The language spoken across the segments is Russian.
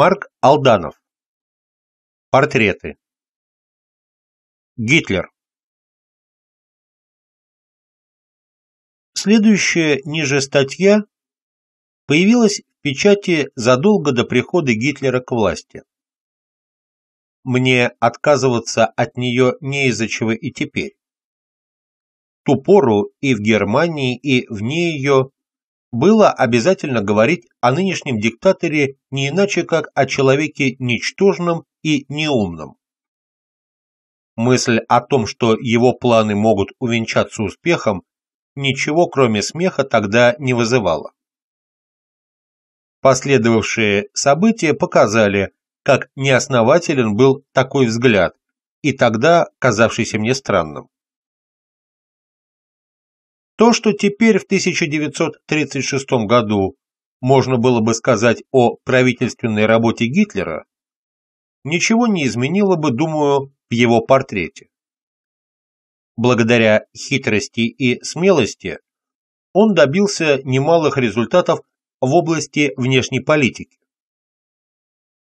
Марк Алданов. Портреты. Гитлер. Следующая ниже статья появилась в печати задолго до прихода Гитлера к власти. Мне отказываться от нее не из-за чего и теперь. Ту пору и в Германии, и вне ее было обязательно говорить о нынешнем диктаторе не иначе, как о человеке ничтожном и неумном. Мысль о том, что его планы могут увенчаться успехом, ничего кроме смеха тогда не вызывала. Последовавшие события показали, как неоснователен был такой взгляд, и тогда казавшийся мне странным. То, что теперь в 1936 году можно было бы сказать о правительственной работе Гитлера, ничего не изменило бы, думаю, в его портрете. Благодаря хитрости и смелости он добился немалых результатов в области внешней политики.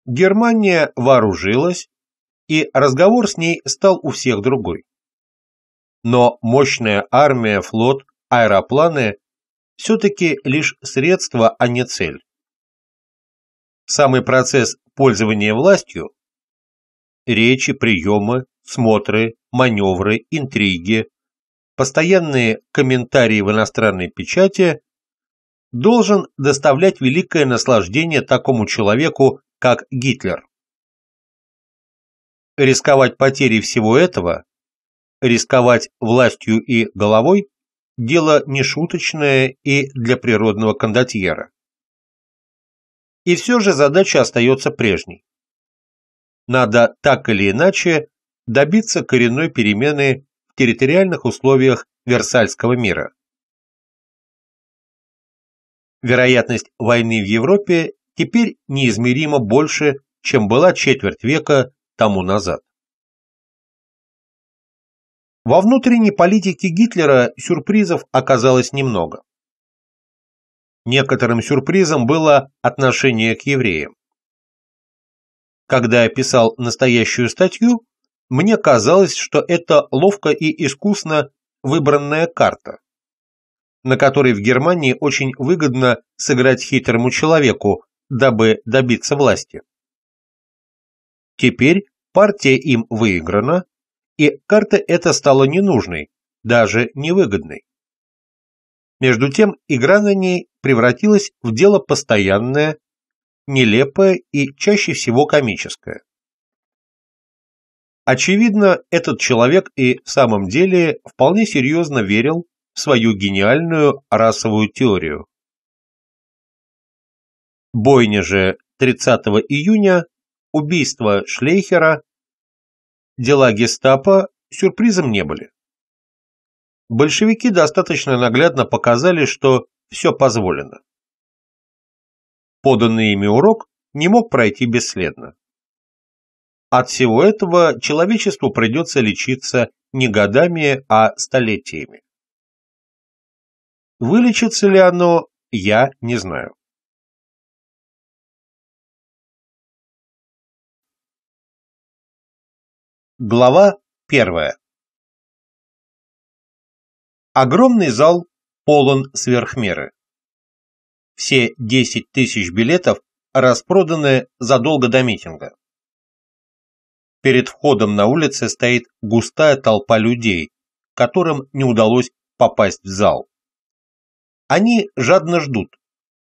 Германия вооружилась, и разговор с ней стал у всех другой но мощная армия, флот, аэропланы – все-таки лишь средство, а не цель. Самый процесс пользования властью – речи, приемы, смотры, маневры, интриги, постоянные комментарии в иностранной печати – должен доставлять великое наслаждение такому человеку, как Гитлер. Рисковать потерей всего этого – рисковать властью и головой – дело нешуточное и для природного кондотьера. И все же задача остается прежней. Надо так или иначе добиться коренной перемены в территориальных условиях Версальского мира. Вероятность войны в Европе теперь неизмеримо больше, чем была четверть века тому назад. Во внутренней политике Гитлера сюрпризов оказалось немного. Некоторым сюрпризом было отношение к евреям. Когда я писал настоящую статью, мне казалось, что это ловко и искусно выбранная карта, на которой в Германии очень выгодно сыграть хитрому человеку, дабы добиться власти. Теперь партия им выиграна, и карта эта стала ненужной, даже невыгодной. Между тем, игра на ней превратилась в дело постоянное, нелепое и чаще всего комическое. Очевидно, этот человек и в самом деле вполне серьезно верил в свою гениальную расовую теорию. Бойня же 30 июня, убийство Шлейхера дела гестапо сюрпризом не были. Большевики достаточно наглядно показали, что все позволено. Поданный ими урок не мог пройти бесследно. От всего этого человечеству придется лечиться не годами, а столетиями. Вылечится ли оно, я не знаю. Глава первая Огромный зал полон сверхмеры. Все 10 тысяч билетов распроданы задолго до митинга. Перед входом на улице стоит густая толпа людей, которым не удалось попасть в зал. Они жадно ждут.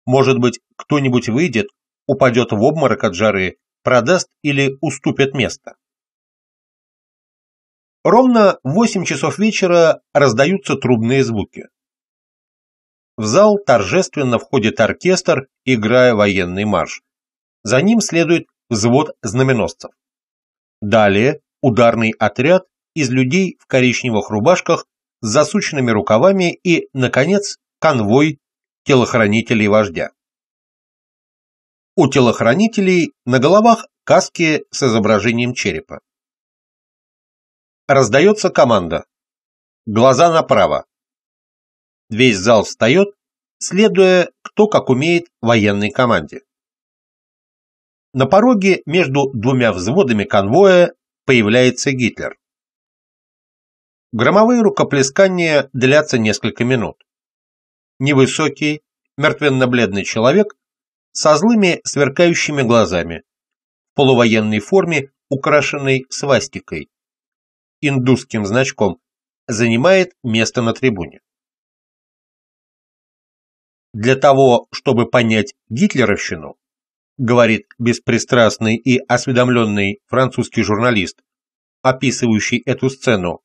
Может быть, кто-нибудь выйдет, упадет в обморок от жары, продаст или уступит место. Ровно в 8 часов вечера раздаются трубные звуки. В зал торжественно входит оркестр, играя военный марш. За ним следует взвод знаменосцев. Далее ударный отряд из людей в коричневых рубашках с засученными рукавами и, наконец, конвой телохранителей вождя. У телохранителей на головах каски с изображением черепа. Раздается команда. Глаза направо. Весь зал встает, следуя кто как умеет военной команде. На пороге между двумя взводами конвоя появляется Гитлер. Громовые рукоплескания длятся несколько минут. Невысокий, мертвенно-бледный человек со злыми сверкающими глазами, в полувоенной форме, украшенной свастикой, индусским значком, занимает место на трибуне. Для того, чтобы понять гитлеровщину, говорит беспристрастный и осведомленный французский журналист, описывающий эту сцену,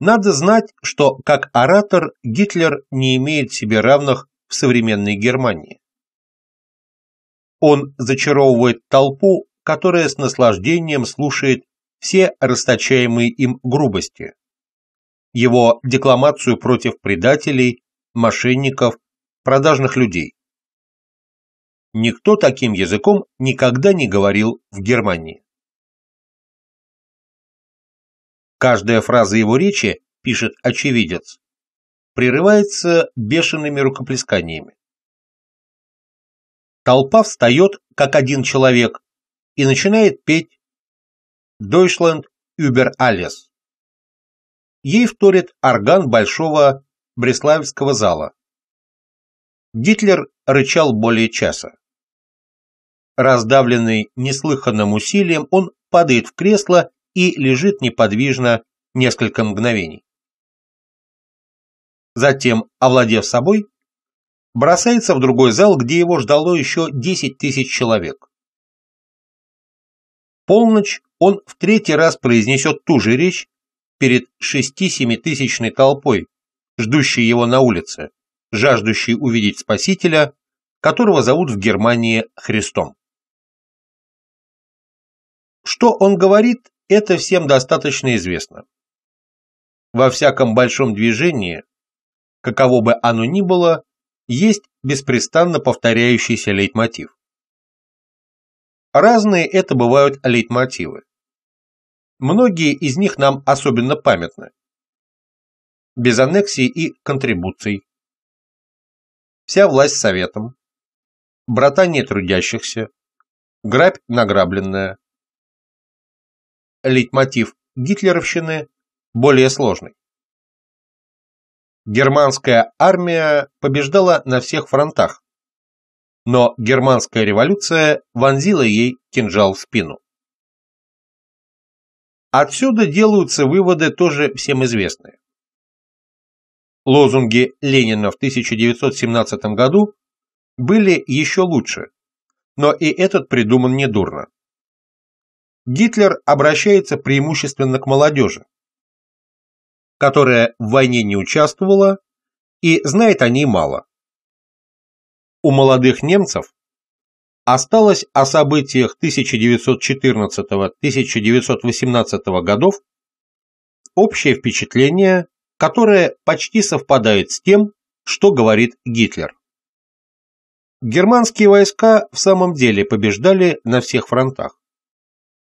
надо знать, что как оратор Гитлер не имеет себе равных в современной Германии. Он зачаровывает толпу, которая с наслаждением слушает все расточаемые им грубости. Его декламацию против предателей, мошенников, продажных людей. Никто таким языком никогда не говорил в Германии. Каждая фраза его речи, пишет очевидец, прерывается бешеными рукоплесканиями. Толпа встает, как один человек, и начинает петь «Дойшланд über alles». Ей вторит орган большого Бреславского зала. Гитлер рычал более часа. Раздавленный неслыханным усилием, он падает в кресло и лежит неподвижно несколько мгновений. Затем, овладев собой, бросается в другой зал, где его ждало еще 10 тысяч человек. Полночь он в третий раз произнесет ту же речь перед шести-семитысячной толпой, ждущей его на улице, жаждущей увидеть Спасителя, которого зовут в Германии Христом. Что он говорит, это всем достаточно известно. Во всяком большом движении, каково бы оно ни было, есть беспрестанно повторяющийся лейтмотив. Разные это бывают лейтмотивы. Многие из них нам особенно памятны. Без аннексий и контрибуций. Вся власть советом. Братание трудящихся. Грабь награбленная. Лейтмотив гитлеровщины более сложный. Германская армия побеждала на всех фронтах, но германская революция вонзила ей кинжал в спину. Отсюда делаются выводы, тоже всем известные. Лозунги Ленина в 1917 году были еще лучше, но и этот придуман недурно. Гитлер обращается преимущественно к молодежи, которая в войне не участвовала и знает о ней мало. У молодых немцев осталось о событиях 1914-1918 годов общее впечатление, которое почти совпадает с тем, что говорит Гитлер. Германские войска в самом деле побеждали на всех фронтах.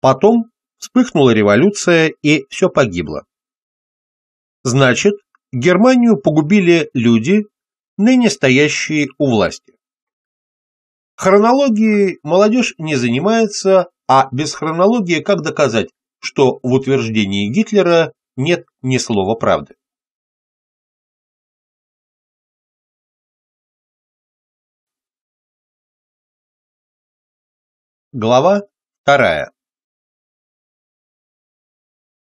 Потом вспыхнула революция и все погибло. Значит, Германию погубили люди, ныне стоящие у власти. Хронологией молодежь не занимается, а без хронологии как доказать, что в утверждении Гитлера нет ни слова правды? Глава вторая.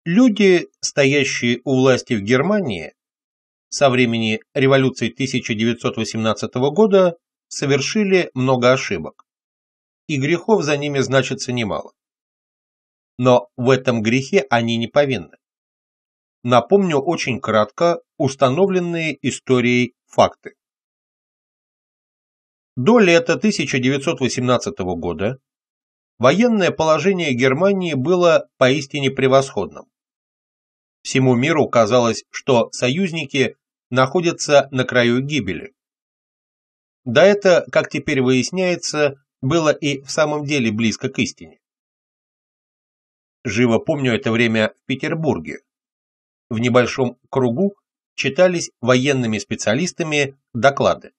Люди, стоящие у власти в Германии со времени революции 1918 года, совершили много ошибок, и грехов за ними значится немало. Но в этом грехе они не повинны. Напомню очень кратко установленные историей факты. До лета 1918 года военное положение Германии было поистине превосходным. Всему миру казалось, что союзники находятся на краю гибели. Да это, как теперь выясняется, было и в самом деле близко к истине. Живо помню это время в Петербурге. В небольшом кругу читались военными специалистами доклады.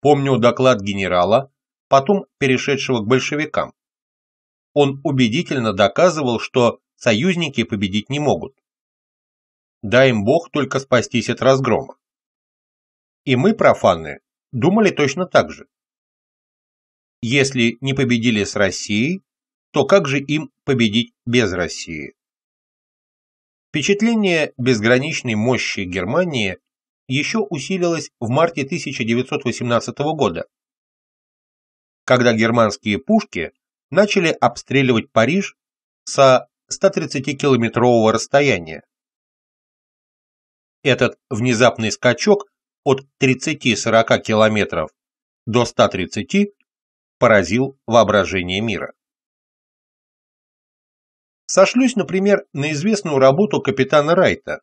Помню доклад генерала, потом перешедшего к большевикам. Он убедительно доказывал, что союзники победить не могут. Дай им Бог только спастись от разгрома. И мы, профаны, думали точно так же. Если не победили с Россией, то как же им победить без России? Впечатление безграничной мощи Германии еще усилилось в марте 1918 года, когда германские пушки начали обстреливать Париж со 130-километрового расстояния. Этот внезапный скачок от 30-40 километров до 130 поразил воображение мира. Сошлюсь, например, на известную работу капитана Райта,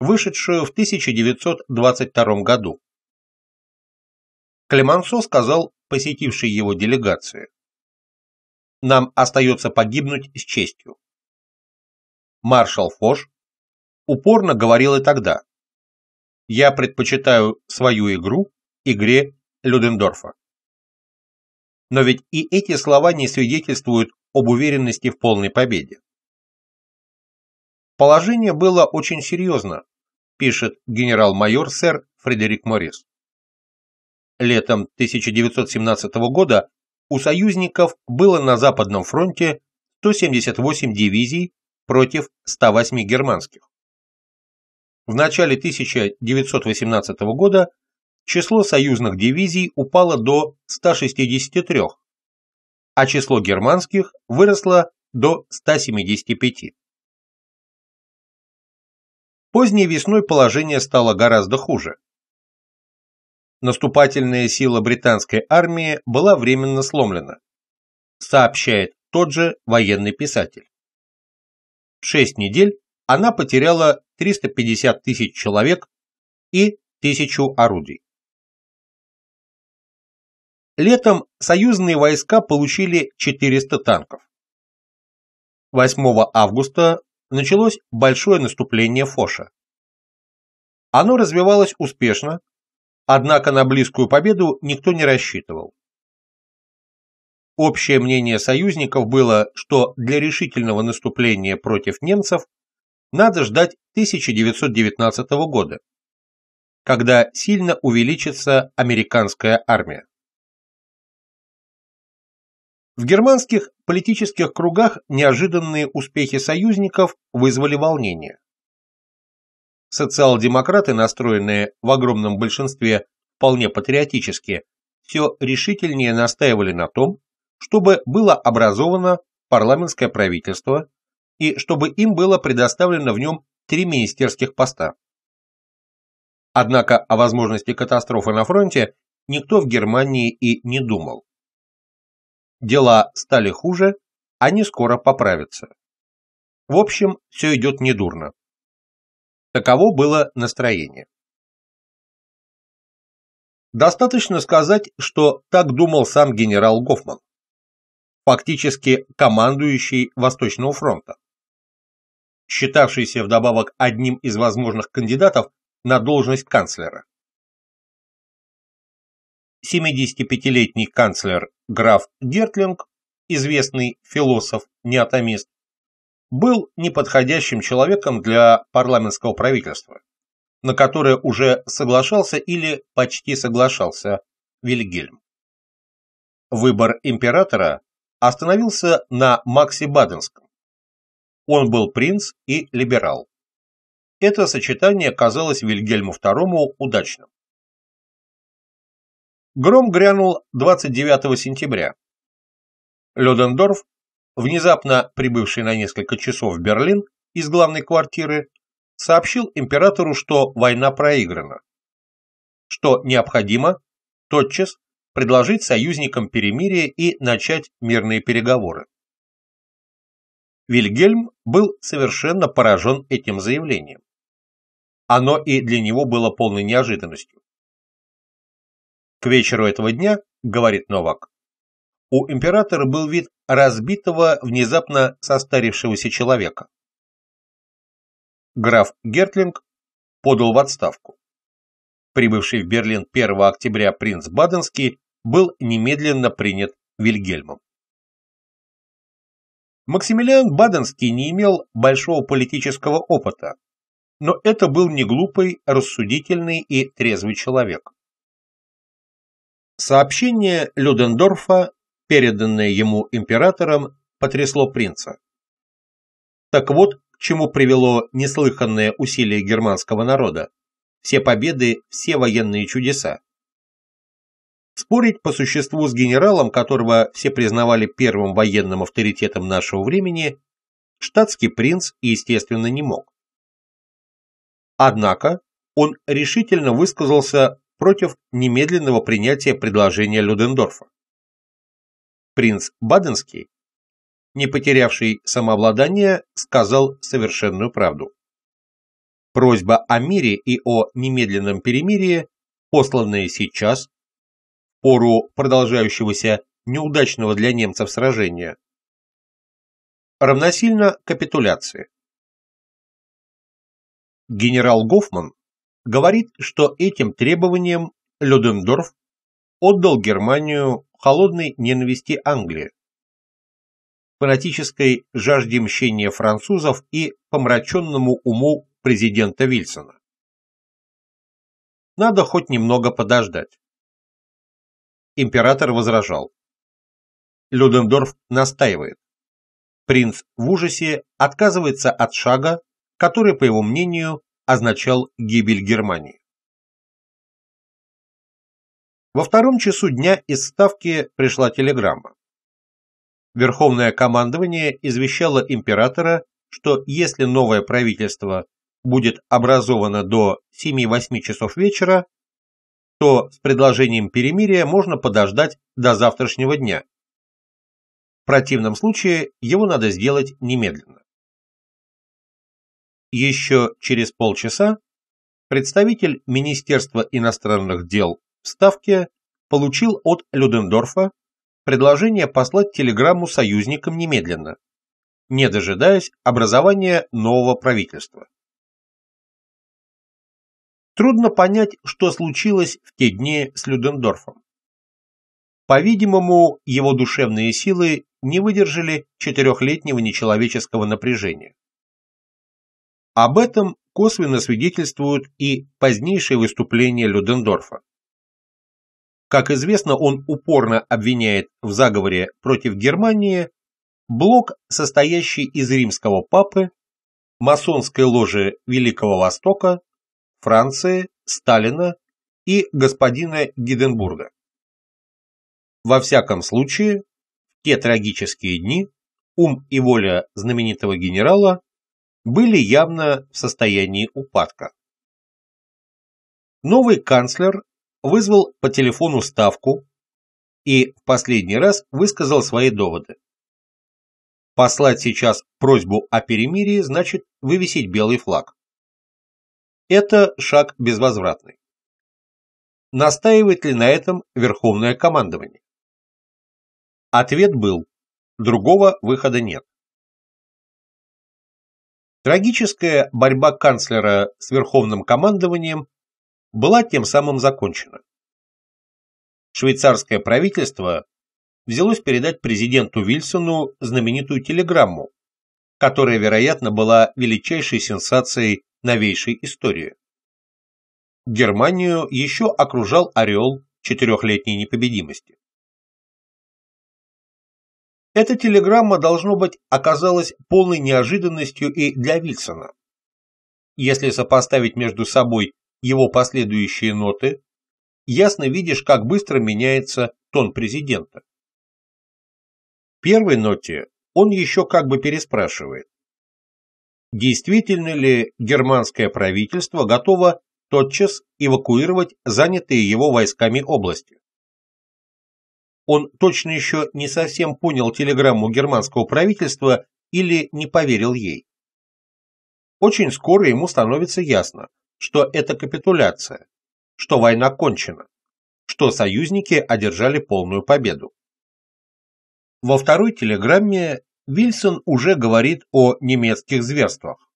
вышедшую в 1922 году. Клемансо сказал посетившей его делегации. «Нам остается погибнуть с честью». Маршал Фош упорно говорил и тогда, я предпочитаю свою игру игре Людендорфа. Но ведь и эти слова не свидетельствуют об уверенности в полной победе. Положение было очень серьезно, пишет генерал-майор сэр Фредерик Моррис. Летом 1917 года у союзников было на Западном фронте 178 дивизий против 108 германских в начале 1918 года число союзных дивизий упало до 163, а число германских выросло до 175. Поздней весной положение стало гораздо хуже. Наступательная сила британской армии была временно сломлена, сообщает тот же военный писатель. В шесть недель она потеряла 350 тысяч человек и тысячу орудий. Летом союзные войска получили 400 танков. 8 августа началось большое наступление Фоша. Оно развивалось успешно, однако на близкую победу никто не рассчитывал. Общее мнение союзников было, что для решительного наступления против немцев надо ждать 1919 года, когда сильно увеличится американская армия. В германских политических кругах неожиданные успехи союзников вызвали волнение. Социал-демократы, настроенные в огромном большинстве вполне патриотически, все решительнее настаивали на том, чтобы было образовано парламентское правительство, и чтобы им было предоставлено в нем три министерских поста. Однако о возможности катастрофы на фронте никто в Германии и не думал. Дела стали хуже, они скоро поправятся. В общем, все идет недурно. Таково было настроение. Достаточно сказать, что так думал сам генерал Гофман, фактически командующий Восточного фронта считавшийся вдобавок одним из возможных кандидатов на должность канцлера. 75-летний канцлер граф Гертлинг, известный философ-неатомист, был неподходящим человеком для парламентского правительства, на которое уже соглашался или почти соглашался Вильгельм. Выбор императора остановился на Максе Баденском, он был принц и либерал. Это сочетание казалось Вильгельму II удачным. Гром грянул 29 сентября. Людендорф внезапно прибывший на несколько часов в Берлин из главной квартиры, сообщил императору, что война проиграна, что необходимо тотчас предложить союзникам перемирие и начать мирные переговоры. Вильгельм был совершенно поражен этим заявлением. Оно и для него было полной неожиданностью. К вечеру этого дня, говорит Новак, у императора был вид разбитого, внезапно состарившегося человека. Граф Гертлинг подал в отставку. Прибывший в Берлин 1 октября принц Баденский был немедленно принят Вильгельмом. Максимилиан Баденский не имел большого политического опыта, но это был не глупый, рассудительный и трезвый человек. Сообщение Людендорфа, переданное ему императором, потрясло принца. Так вот, к чему привело неслыханное усилие германского народа. Все победы, все военные чудеса. Спорить по существу с генералом, которого все признавали первым военным авторитетом нашего времени, штатский принц, естественно, не мог. Однако он решительно высказался против немедленного принятия предложения Людендорфа. Принц Баденский, не потерявший самообладание, сказал совершенную правду. Просьба о мире и о немедленном перемирии, посланная сейчас, пору продолжающегося неудачного для немцев сражения, равносильно капитуляции. Генерал Гофман говорит, что этим требованием Людендорф отдал Германию холодной ненависти Англии, фанатической жажде мщения французов и помраченному уму президента Вильсона. Надо хоть немного подождать. Император возражал. Людендорф настаивает. Принц в ужасе отказывается от шага, который, по его мнению, означал гибель Германии. Во втором часу дня из Ставки пришла телеграмма. Верховное командование извещало императора, что если новое правительство будет образовано до 7-8 часов вечера, то с предложением перемирия можно подождать до завтрашнего дня. В противном случае его надо сделать немедленно. Еще через полчаса представитель Министерства иностранных дел в Ставке получил от Людендорфа предложение послать телеграмму союзникам немедленно, не дожидаясь образования нового правительства. Трудно понять, что случилось в те дни с Людендорфом. По-видимому, его душевные силы не выдержали четырехлетнего нечеловеческого напряжения. Об этом косвенно свидетельствуют и позднейшие выступления Людендорфа. Как известно, он упорно обвиняет в заговоре против Германии блок, состоящий из римского папы, масонской ложи Великого Востока, Франции, Сталина и господина Гиденбурга. Во всяком случае, в те трагические дни ум и воля знаменитого генерала были явно в состоянии упадка. Новый канцлер вызвал по телефону ставку и в последний раз высказал свои доводы. Послать сейчас просьбу о перемирии значит вывесить белый флаг. Это шаг безвозвратный. Настаивает ли на этом Верховное командование? Ответ был – другого выхода нет. Трагическая борьба канцлера с Верховным командованием была тем самым закончена. Швейцарское правительство взялось передать президенту Вильсону знаменитую телеграмму, которая, вероятно, была величайшей сенсацией новейшей истории. Германию еще окружал орел четырехлетней непобедимости. Эта телеграмма, должно быть, оказалась полной неожиданностью и для Вильсона. Если сопоставить между собой его последующие ноты, ясно видишь, как быстро меняется тон президента. В первой ноте он еще как бы переспрашивает действительно ли германское правительство готово тотчас эвакуировать занятые его войсками области. Он точно еще не совсем понял телеграмму германского правительства или не поверил ей. Очень скоро ему становится ясно, что это капитуляция, что война кончена, что союзники одержали полную победу. Во второй телеграмме Вильсон уже говорит о немецких зверствах.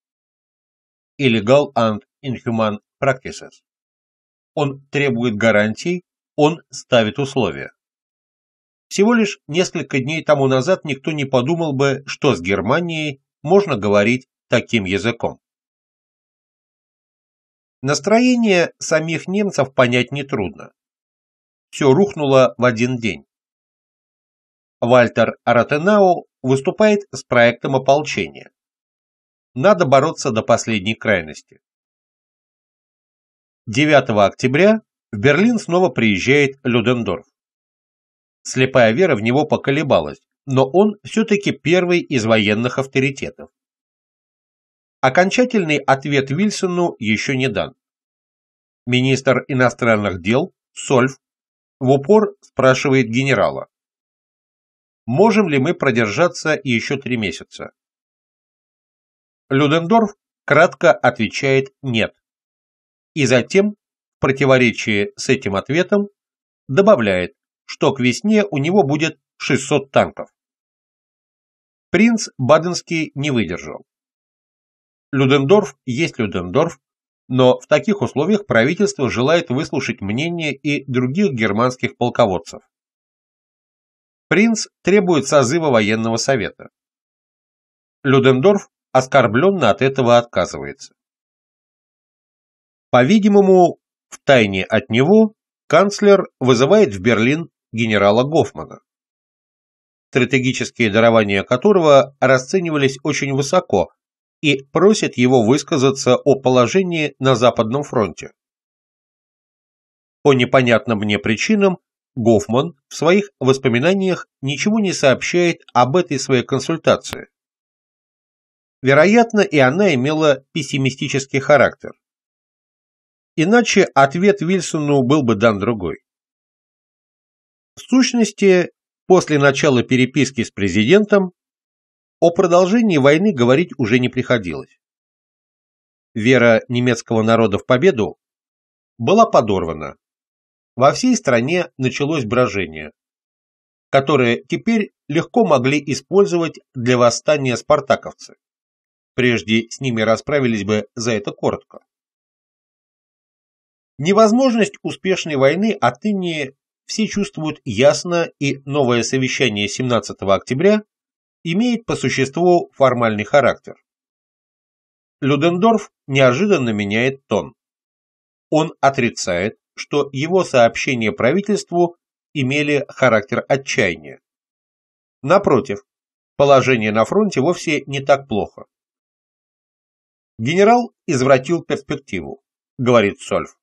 Illegal and Inhuman Practices. Он требует гарантий, он ставит условия. Всего лишь несколько дней тому назад никто не подумал бы, что с Германией можно говорить таким языком. Настроение самих немцев понять нетрудно. Все рухнуло в один день. Вальтер Аратенау выступает с проектом ополчения. Надо бороться до последней крайности. 9 октября в Берлин снова приезжает Людендорф. Слепая вера в него поколебалась, но он все-таки первый из военных авторитетов. Окончательный ответ Вильсону еще не дан. Министр иностранных дел Сольф в упор спрашивает генерала, можем ли мы продержаться еще три месяца. Людендорф кратко отвечает «нет». И затем, в противоречии с этим ответом, добавляет, что к весне у него будет 600 танков. Принц Баденский не выдержал. Людендорф есть Людендорф, но в таких условиях правительство желает выслушать мнение и других германских полководцев. Принц требует созыва военного совета. Людендорф оскорбленно от этого отказывается. По-видимому, втайне от него канцлер вызывает в Берлин генерала Гофмана, стратегические дарования которого расценивались очень высоко и просит его высказаться о положении на Западном фронте. По непонятным мне причинам Гофман в своих воспоминаниях ничего не сообщает об этой своей консультации. Вероятно, и она имела пессимистический характер. Иначе ответ Вильсону был бы дан другой. В сущности, после начала переписки с президентом о продолжении войны говорить уже не приходилось. Вера немецкого народа в победу была подорвана во всей стране началось брожение, которое теперь легко могли использовать для восстания спартаковцы. Прежде с ними расправились бы за это коротко. Невозможность успешной войны отныне все чувствуют ясно, и новое совещание 17 октября имеет по существу формальный характер. Людендорф неожиданно меняет тон. Он отрицает, что его сообщения правительству имели характер отчаяния. Напротив, положение на фронте вовсе не так плохо. «Генерал извратил перспективу», — говорит Сольф.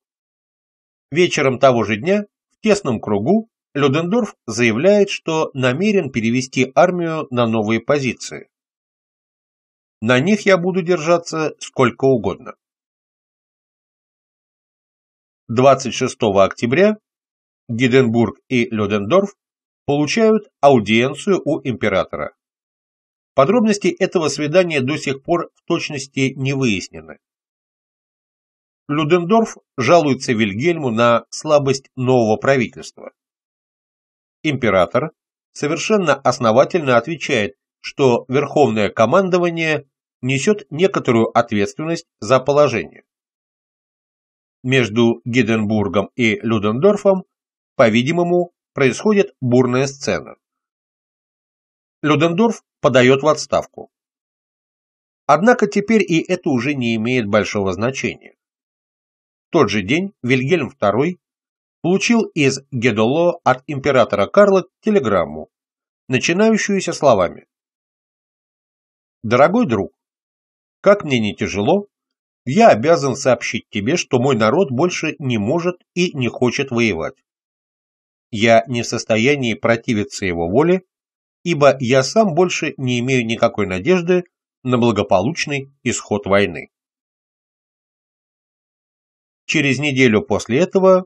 Вечером того же дня в тесном кругу Людендорф заявляет, что намерен перевести армию на новые позиции. На них я буду держаться сколько угодно. 26 октября Гиденбург и Людендорф получают аудиенцию у императора. Подробности этого свидания до сих пор в точности не выяснены. Людендорф жалуется Вильгельму на слабость нового правительства. Император совершенно основательно отвечает, что верховное командование несет некоторую ответственность за положение. Между Гиденбургом и Людендорфом, по-видимому, происходит бурная сцена. Людендорф подает в отставку. Однако теперь и это уже не имеет большого значения. В тот же день Вильгельм II получил из Гедоло от императора Карла телеграмму, начинающуюся словами «Дорогой друг, как мне не тяжело, я обязан сообщить тебе, что мой народ больше не может и не хочет воевать. Я не в состоянии противиться его воле, ибо я сам больше не имею никакой надежды на благополучный исход войны. Через неделю после этого в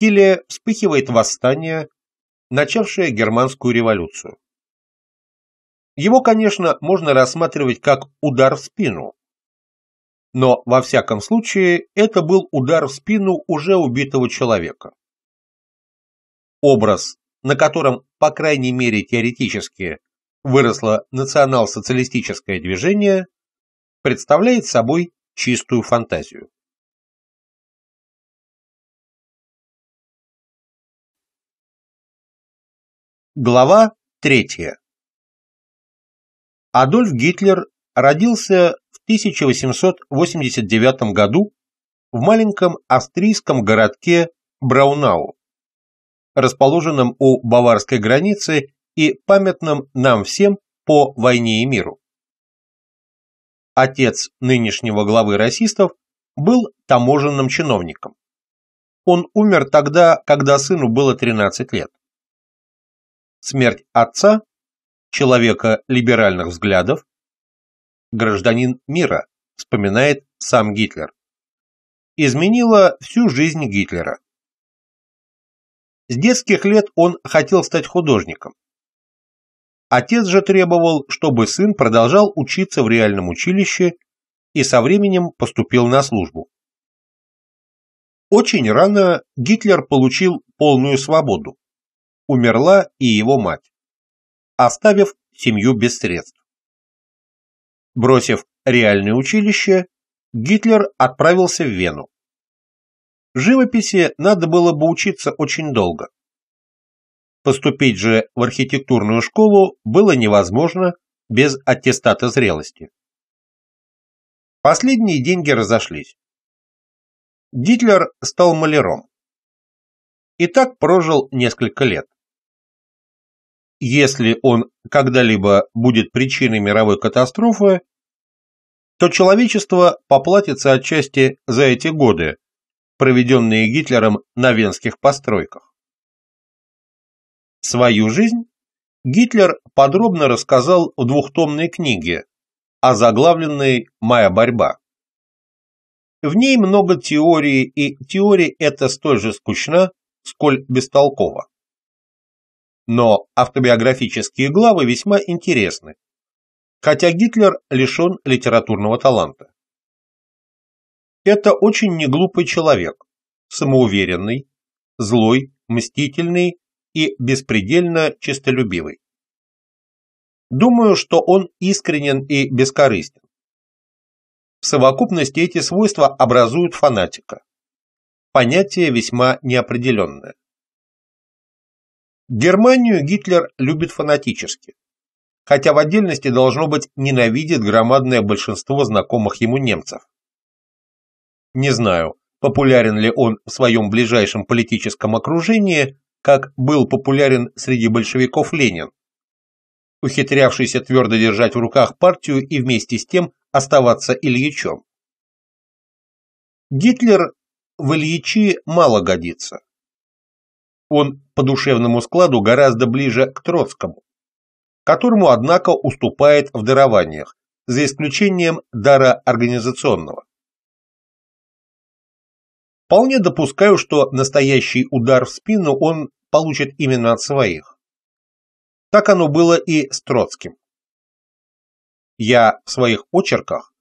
Киле вспыхивает восстание, начавшее германскую революцию. Его, конечно, можно рассматривать как удар в спину, но, во всяком случае, это был удар в спину уже убитого человека. Образ, на котором, по крайней мере теоретически, выросло национал-социалистическое движение, представляет собой чистую фантазию. Глава третья Адольф Гитлер родился 1889 году в маленьком австрийском городке Браунау, расположенном у баварской границы и памятном нам всем по войне и миру. Отец нынешнего главы расистов был таможенным чиновником. Он умер тогда, когда сыну было 13 лет. Смерть отца, человека либеральных взглядов, гражданин мира, вспоминает сам Гитлер. Изменила всю жизнь Гитлера. С детских лет он хотел стать художником. Отец же требовал, чтобы сын продолжал учиться в реальном училище и со временем поступил на службу. Очень рано Гитлер получил полную свободу. Умерла и его мать, оставив семью без средств. Бросив реальное училище, Гитлер отправился в Вену. Живописи надо было бы учиться очень долго. Поступить же в архитектурную школу было невозможно без аттестата зрелости. Последние деньги разошлись. Гитлер стал маляром. И так прожил несколько лет. Если он когда-либо будет причиной мировой катастрофы, то человечество поплатится отчасти за эти годы, проведенные Гитлером на венских постройках. Свою жизнь Гитлер подробно рассказал в двухтомной книге, озаглавленной «Моя борьба». В ней много теории, и теория эта столь же скучна, сколь бестолкова. Но автобиографические главы весьма интересны хотя Гитлер лишен литературного таланта. Это очень неглупый человек, самоуверенный, злой, мстительный и беспредельно честолюбивый. Думаю, что он искренен и бескорыстен. В совокупности эти свойства образуют фанатика. Понятие весьма неопределенное. Германию Гитлер любит фанатически, хотя в отдельности, должно быть, ненавидит громадное большинство знакомых ему немцев. Не знаю, популярен ли он в своем ближайшем политическом окружении, как был популярен среди большевиков Ленин, ухитрявшийся твердо держать в руках партию и вместе с тем оставаться Ильичом. Гитлер в Ильичи мало годится. Он по душевному складу гораздо ближе к Троцкому которому, однако, уступает в дарованиях, за исключением дара организационного. Вполне допускаю, что настоящий удар в спину он получит именно от своих. Так оно было и с Троцким. Я в своих очерках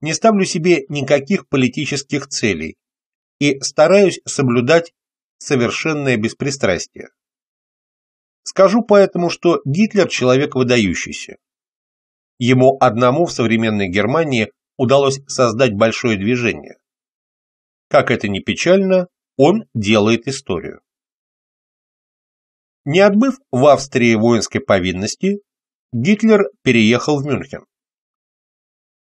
не ставлю себе никаких политических целей и стараюсь соблюдать совершенное беспристрастие. Скажу поэтому, что Гитлер – человек выдающийся. Ему одному в современной Германии удалось создать большое движение. Как это ни печально, он делает историю. Не отбыв в Австрии воинской повинности, Гитлер переехал в Мюнхен.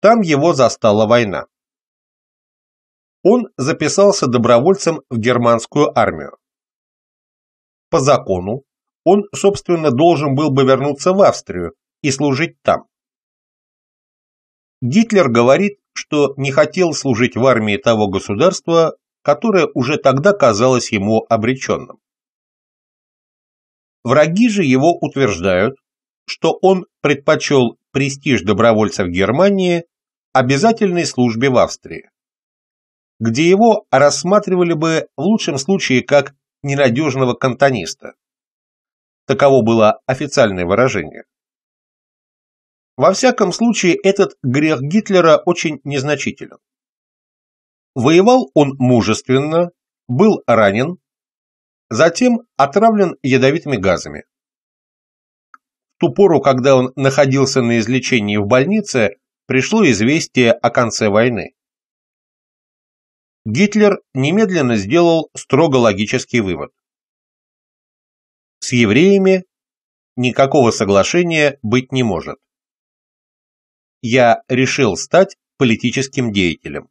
Там его застала война. Он записался добровольцем в германскую армию. По закону, он, собственно, должен был бы вернуться в Австрию и служить там. Гитлер говорит, что не хотел служить в армии того государства, которое уже тогда казалось ему обреченным. Враги же его утверждают, что он предпочел престиж добровольцев Германии обязательной службе в Австрии, где его рассматривали бы в лучшем случае как ненадежного кантониста, Таково было официальное выражение. Во всяком случае, этот грех Гитлера очень незначителен. Воевал он мужественно, был ранен, затем отравлен ядовитыми газами. В ту пору, когда он находился на излечении в больнице, пришло известие о конце войны. Гитлер немедленно сделал строго логический вывод. С евреями никакого соглашения быть не может. Я решил стать политическим деятелем.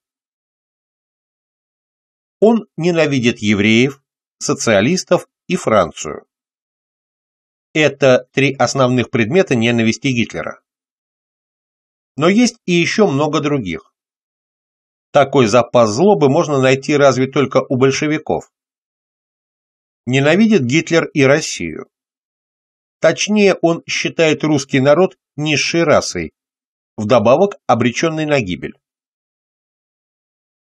Он ненавидит евреев, социалистов и Францию. Это три основных предмета ненависти Гитлера. Но есть и еще много других. Такой запас злобы можно найти разве только у большевиков ненавидит Гитлер и Россию. Точнее, он считает русский народ низшей расой, вдобавок обреченной на гибель.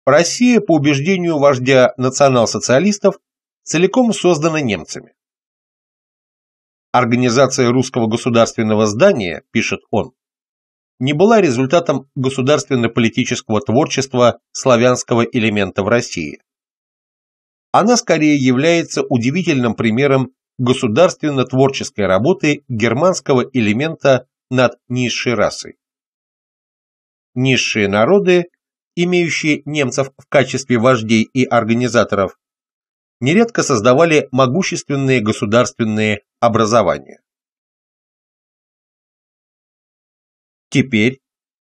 Россия, по убеждению вождя национал-социалистов, целиком создана немцами. Организация русского государственного здания, пишет он, не была результатом государственно-политического творчества славянского элемента в России она скорее является удивительным примером государственно-творческой работы германского элемента над низшей расой. Низшие народы, имеющие немцев в качестве вождей и организаторов, нередко создавали могущественные государственные образования. Теперь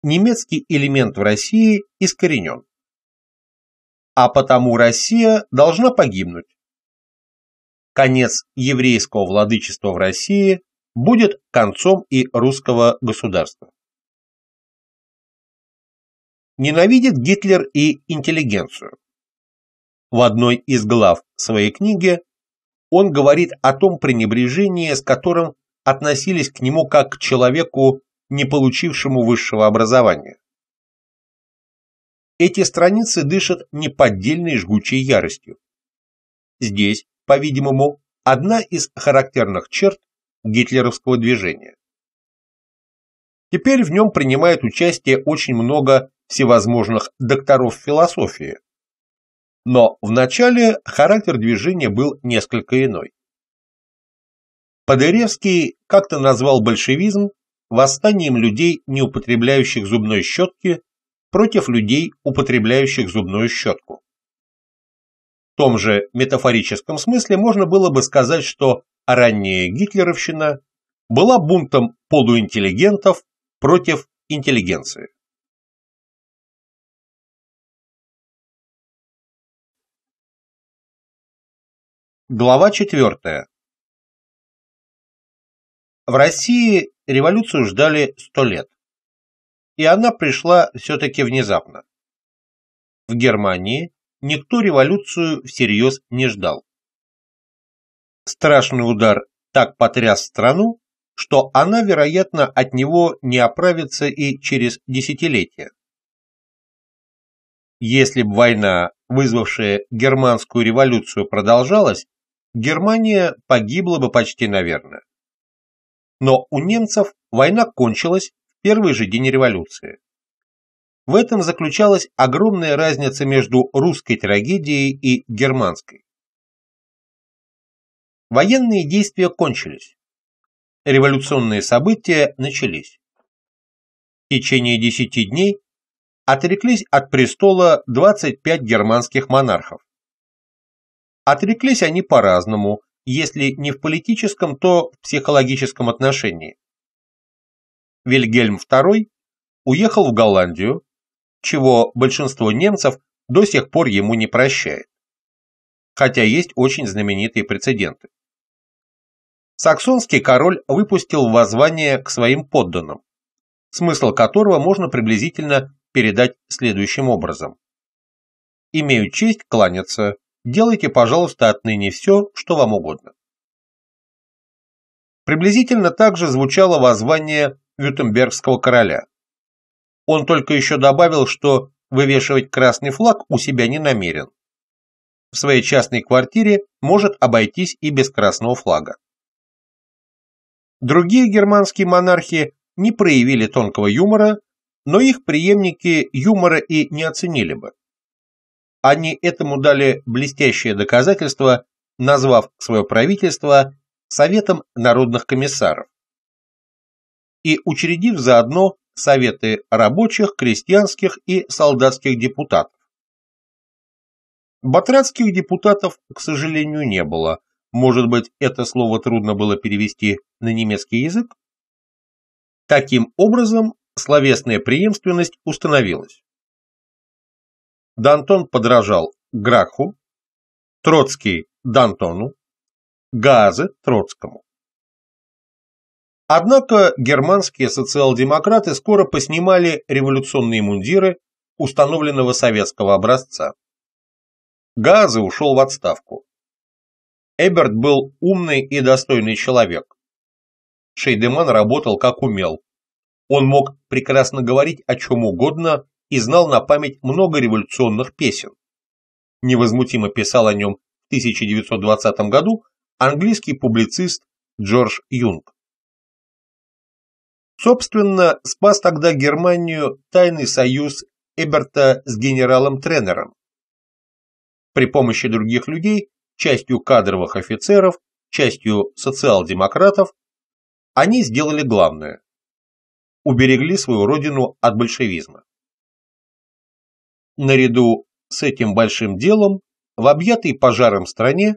немецкий элемент в России искоренен а потому Россия должна погибнуть. Конец еврейского владычества в России будет концом и русского государства. Ненавидит Гитлер и интеллигенцию. В одной из глав своей книги он говорит о том пренебрежении, с которым относились к нему как к человеку, не получившему высшего образования эти страницы дышат неподдельной жгучей яростью. Здесь, по-видимому, одна из характерных черт гитлеровского движения. Теперь в нем принимает участие очень много всевозможных докторов философии. Но вначале характер движения был несколько иной. Подыревский как-то назвал большевизм восстанием людей, не употребляющих зубной щетки против людей, употребляющих зубную щетку. В том же метафорическом смысле можно было бы сказать, что ранняя гитлеровщина была бунтом полуинтеллигентов против интеллигенции. Глава 4. В России революцию ждали 100 лет и она пришла все-таки внезапно. В Германии никто революцию всерьез не ждал. Страшный удар так потряс страну, что она, вероятно, от него не оправится и через десятилетия. Если бы война, вызвавшая германскую революцию, продолжалась, Германия погибла бы почти наверное. Но у немцев война кончилась, первый же день революции. В этом заключалась огромная разница между русской трагедией и германской. Военные действия кончились. Революционные события начались. В течение 10 дней отреклись от престола 25 германских монархов. Отреклись они по-разному, если не в политическом, то в психологическом отношении. Вильгельм II уехал в Голландию, чего большинство немцев до сих пор ему не прощает. Хотя есть очень знаменитые прецеденты. Саксонский король выпустил воззвание к своим подданным, смысл которого можно приблизительно передать следующим образом. «Имею честь кланяться, делайте, пожалуйста, отныне все, что вам угодно». Приблизительно так же звучало воззвание вютембергского короля. Он только еще добавил, что вывешивать красный флаг у себя не намерен. В своей частной квартире может обойтись и без красного флага. Другие германские монархи не проявили тонкого юмора, но их преемники юмора и не оценили бы. Они этому дали блестящее доказательство, назвав свое правительство Советом народных комиссаров и учредив заодно советы рабочих, крестьянских и солдатских депутатов. Батрацких депутатов, к сожалению, не было. Может быть, это слово трудно было перевести на немецкий язык? Таким образом, словесная преемственность установилась. Дантон подражал Граху, Троцкий – Дантону, Газы Троцкому. Однако германские социал-демократы скоро поснимали революционные мундиры установленного советского образца. Газы ушел в отставку. Эберт был умный и достойный человек. Шейдеман работал как умел. Он мог прекрасно говорить о чем угодно и знал на память много революционных песен. Невозмутимо писал о нем в 1920 году английский публицист Джордж Юнг. Собственно, спас тогда Германию тайный союз Эберта с генералом-тренером. При помощи других людей, частью кадровых офицеров, частью социал-демократов, они сделали главное – уберегли свою родину от большевизма. Наряду с этим большим делом в объятой пожаром стране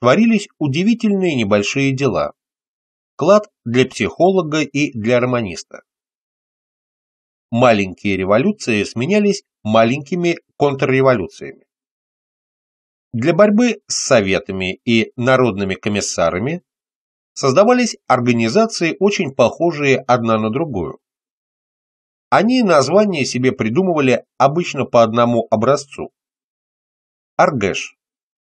творились удивительные небольшие дела. Клад для психолога и для романиста. Маленькие революции сменялись маленькими контрреволюциями. Для борьбы с советами и народными комиссарами создавались организации, очень похожие одна на другую. Они названия себе придумывали обычно по одному образцу. Аргэш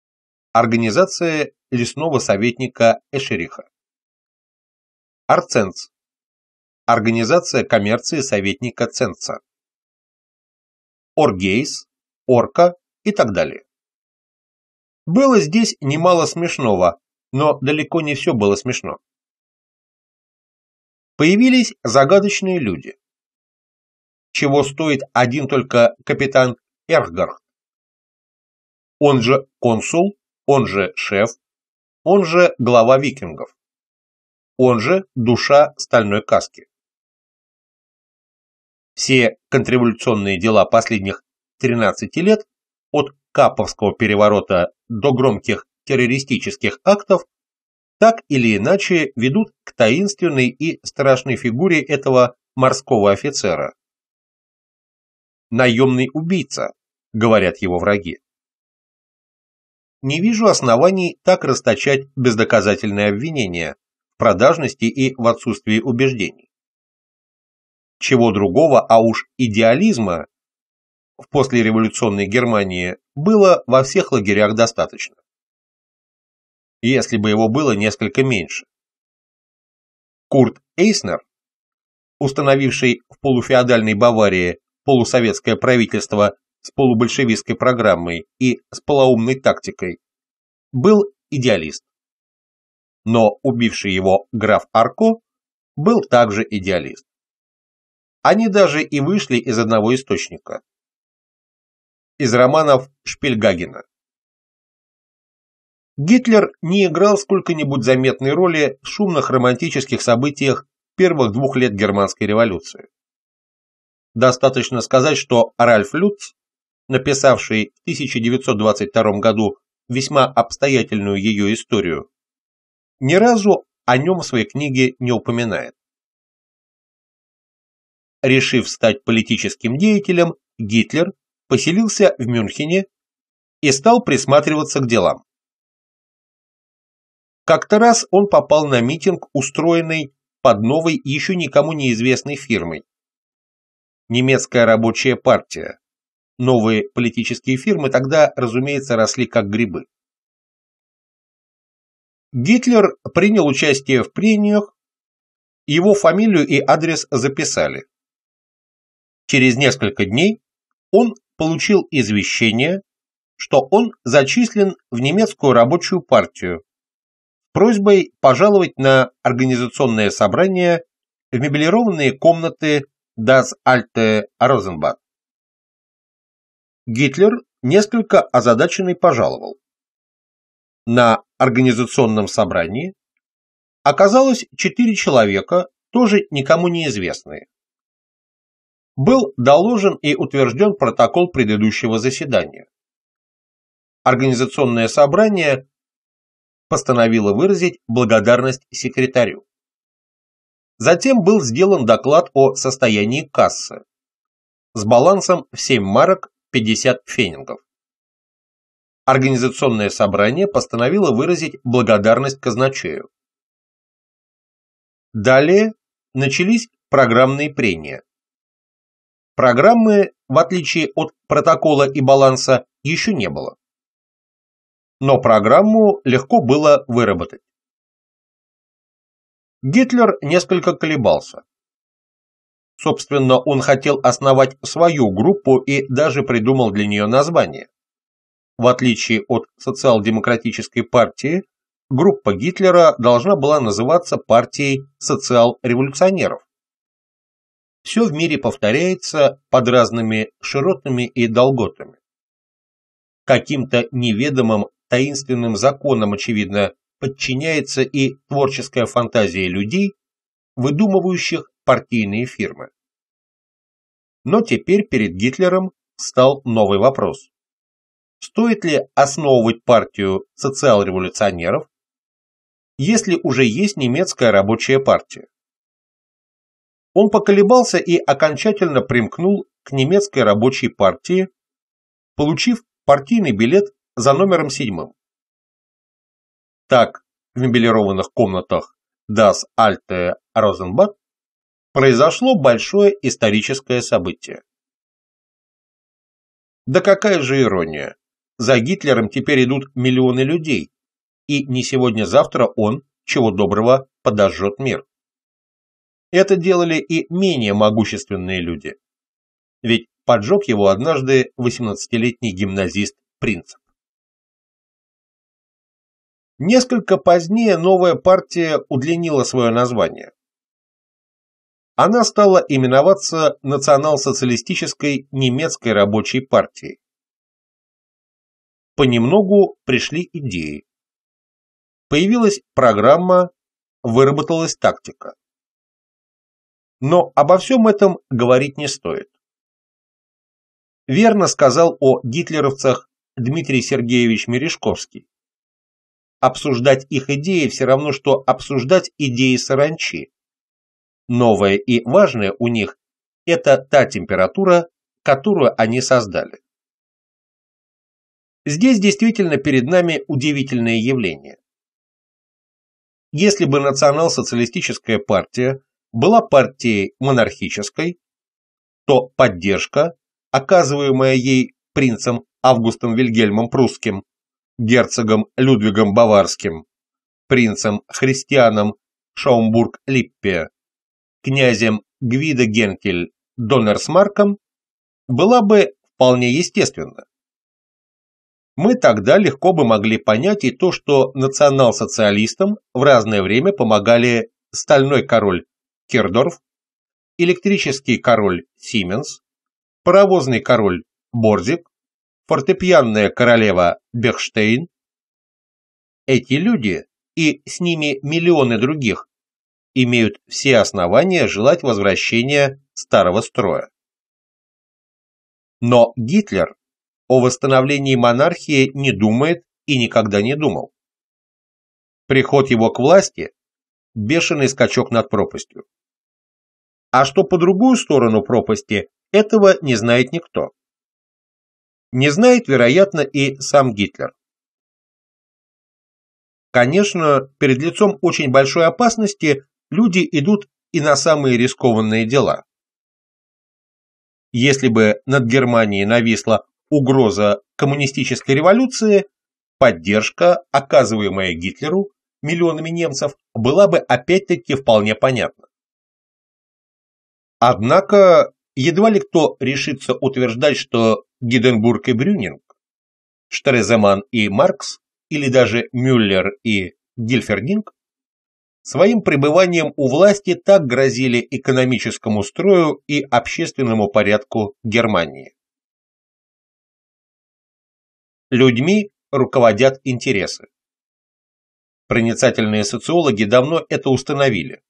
– организация лесного советника Эшериха. Арценс. Организация коммерции советника Ценца. Оргейс, Орка и так далее. Было здесь немало смешного, но далеко не все было смешно. Появились загадочные люди. Чего стоит один только капитан Эргард. Он же консул, он же шеф, он же глава викингов он же душа стальной каски. Все контрреволюционные дела последних 13 лет, от Каповского переворота до громких террористических актов, так или иначе ведут к таинственной и страшной фигуре этого морского офицера. «Наемный убийца», — говорят его враги. Не вижу оснований так расточать бездоказательные обвинения, продажности и в отсутствии убеждений. Чего другого, а уж идеализма, в послереволюционной Германии было во всех лагерях достаточно. Если бы его было несколько меньше. Курт Эйснер, установивший в полуфеодальной Баварии полусоветское правительство с полубольшевистской программой и с полоумной тактикой, был идеалист но убивший его граф Арко был также идеалист. Они даже и вышли из одного источника. Из романов Шпильгагена. Гитлер не играл сколько-нибудь заметной роли в шумных романтических событиях первых двух лет Германской революции. Достаточно сказать, что Ральф Люц, написавший в 1922 году весьма обстоятельную ее историю, ни разу о нем в своей книге не упоминает. Решив стать политическим деятелем, Гитлер поселился в Мюнхене и стал присматриваться к делам. Как-то раз он попал на митинг, устроенный под новой еще никому неизвестной фирмой. Немецкая рабочая партия. Новые политические фирмы тогда, разумеется, росли как грибы. Гитлер принял участие в прениях, его фамилию и адрес записали. Через несколько дней он получил извещение, что он зачислен в немецкую рабочую партию с просьбой пожаловать на организационное собрание в меблированные комнаты Das Alte Rosenbad. Гитлер, несколько озадаченный, пожаловал на организационном собрании оказалось четыре человека, тоже никому неизвестные. Был доложен и утвержден протокол предыдущего заседания. Организационное собрание постановило выразить благодарность секретарю. Затем был сделан доклад о состоянии кассы с балансом в 7 марок 50 фенингов организационное собрание постановило выразить благодарность казначею. Далее начались программные прения. Программы, в отличие от протокола и баланса, еще не было. Но программу легко было выработать. Гитлер несколько колебался. Собственно, он хотел основать свою группу и даже придумал для нее название. В отличие от социал-демократической партии, группа Гитлера должна была называться партией социал-революционеров. Все в мире повторяется под разными широтами и долготами. Каким-то неведомым таинственным законом очевидно, подчиняется и творческая фантазия людей, выдумывающих партийные фирмы. Но теперь перед Гитлером стал новый вопрос. Стоит ли основывать партию социал-революционеров, если уже есть немецкая рабочая партия? Он поколебался и окончательно примкнул к немецкой рабочей партии, получив партийный билет за номером седьмым. Так, в мебелированных комнатах Das Alte Розенбах произошло большое историческое событие. Да какая же ирония! За Гитлером теперь идут миллионы людей, и не сегодня-завтра он, чего доброго, подожжет мир. Это делали и менее могущественные люди. Ведь поджег его однажды 18-летний гимназист Принцип. Несколько позднее новая партия удлинила свое название. Она стала именоваться Национал-социалистической немецкой рабочей партией понемногу пришли идеи. Появилась программа, выработалась тактика. Но обо всем этом говорить не стоит. Верно сказал о гитлеровцах Дмитрий Сергеевич Мережковский. Обсуждать их идеи все равно, что обсуждать идеи саранчи. Новое и важное у них – это та температура, которую они создали. Здесь действительно перед нами удивительное явление. Если бы национал-социалистическая партия была партией монархической, то поддержка, оказываемая ей принцем Августом Вильгельмом Прусским, герцогом Людвигом Баварским, принцем Христианом Шаумбург-Липпе, князем Гвида Генкель Доннерсмарком, была бы вполне естественна мы тогда легко бы могли понять и то, что национал-социалистам в разное время помогали стальной король Кирдорф, электрический король Сименс, паровозный король Борзик, фортепианная королева Бехштейн. Эти люди и с ними миллионы других имеют все основания желать возвращения старого строя. Но Гитлер о восстановлении монархии не думает и никогда не думал. Приход его к власти – бешеный скачок над пропастью. А что по другую сторону пропасти, этого не знает никто. Не знает, вероятно, и сам Гитлер. Конечно, перед лицом очень большой опасности люди идут и на самые рискованные дела. Если бы над Германией нависла угроза коммунистической революции, поддержка, оказываемая Гитлеру миллионами немцев, была бы опять-таки вполне понятна. Однако, едва ли кто решится утверждать, что Гиденбург и Брюнинг, Штреземан и Маркс, или даже Мюллер и Гильфердинг, своим пребыванием у власти так грозили экономическому строю и общественному порядку Германии людьми руководят интересы. Проницательные социологи давно это установили.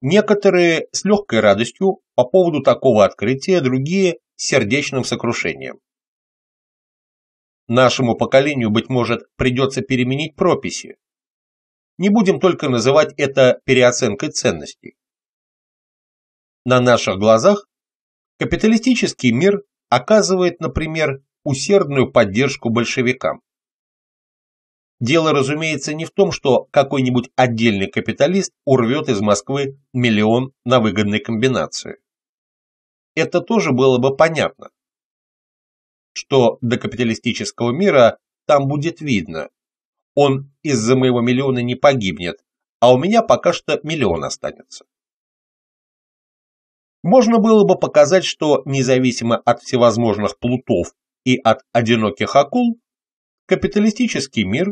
Некоторые с легкой радостью по поводу такого открытия, другие с сердечным сокрушением. Нашему поколению, быть может, придется переменить прописи. Не будем только называть это переоценкой ценностей. На наших глазах капиталистический мир оказывает, например, усердную поддержку большевикам. Дело, разумеется, не в том, что какой-нибудь отдельный капиталист урвет из Москвы миллион на выгодной комбинации. Это тоже было бы понятно, что до капиталистического мира там будет видно. Он из-за моего миллиона не погибнет, а у меня пока что миллион останется. Можно было бы показать, что независимо от всевозможных плутов и от одиноких акул, капиталистический мир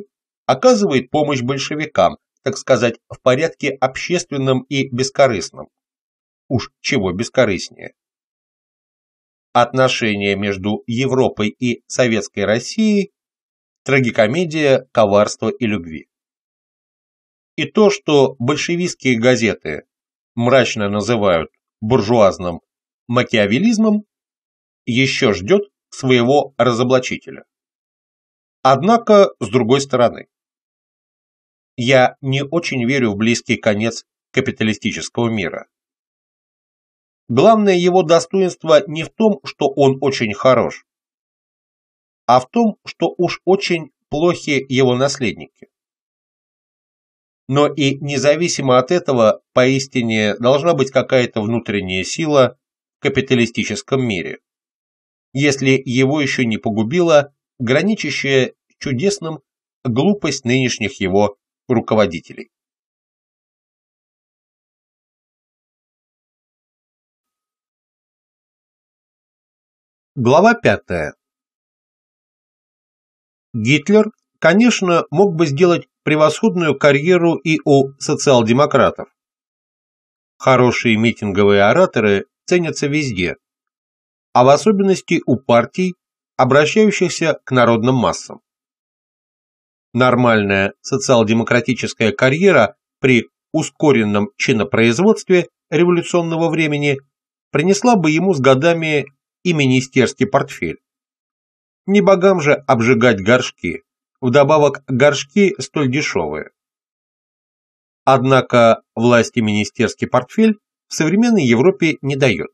оказывает помощь большевикам, так сказать, в порядке общественном и бескорыстном. Уж чего бескорыстнее. Отношения между Европой и Советской Россией – трагикомедия коварства и любви. И то, что большевистские газеты мрачно называют буржуазным макиавелизмом, еще ждет своего разоблачителя. Однако, с другой стороны, я не очень верю в близкий конец капиталистического мира. Главное его достоинство не в том, что он очень хорош, а в том, что уж очень плохи его наследники. Но и независимо от этого, поистине должна быть какая-то внутренняя сила в капиталистическом мире, если его еще не погубила граничащая чудесным глупость нынешних его руководителей. Глава пятая. Гитлер, конечно, мог бы сделать превосходную карьеру и у социал-демократов. Хорошие митинговые ораторы ценятся везде, а в особенности у партий, обращающихся к народным массам. Нормальная социал-демократическая карьера при ускоренном чинопроизводстве революционного времени принесла бы ему с годами и министерский портфель. Не богам же обжигать горшки, вдобавок горшки столь дешевые. Однако власти министерский портфель в современной Европе не дает.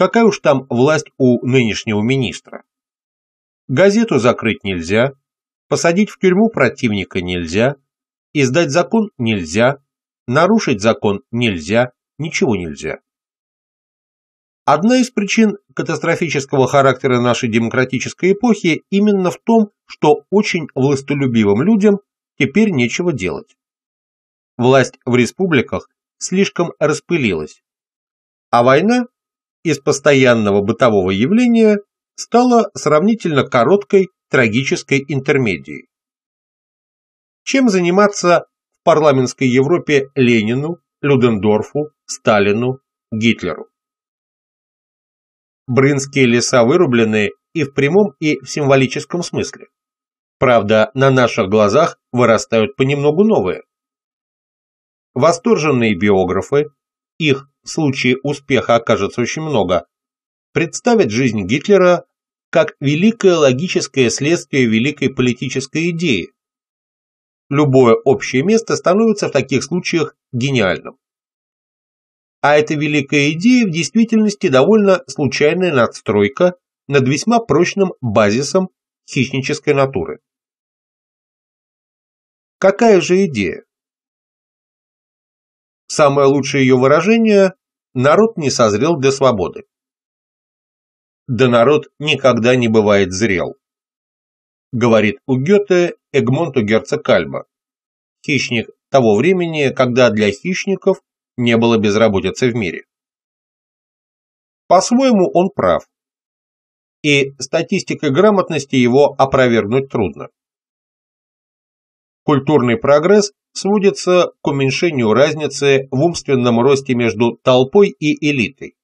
Какая уж там власть у нынешнего министра? Газету закрыть нельзя, посадить в тюрьму противника нельзя, издать закон нельзя, нарушить закон нельзя, ничего нельзя. Одна из причин катастрофического характера нашей демократической эпохи именно в том, что очень властолюбивым людям теперь нечего делать. Власть в республиках слишком распылилась, а война из постоянного бытового явления стала сравнительно короткой трагической интермедией. Чем заниматься в парламентской Европе Ленину, Людендорфу, Сталину, Гитлеру? Брынские леса вырублены и в прямом, и в символическом смысле. Правда, на наших глазах вырастают понемногу новые. Восторженные биографы, их в случае успеха окажется очень много, представят жизнь Гитлера как великое логическое следствие великой политической идеи. Любое общее место становится в таких случаях гениальным. А эта великая идея в действительности довольно случайная надстройка над весьма прочным базисом хищнической натуры. Какая же идея? Самое лучшее ее выражение – народ не созрел для свободы. Да народ никогда не бывает зрел. Говорит у Гёте Эгмонту герцог Кальма, хищник того времени, когда для хищников не было безработицы в мире. По-своему он прав, и статистикой грамотности его опровергнуть трудно. Культурный прогресс сводится к уменьшению разницы в умственном росте между толпой и элитой.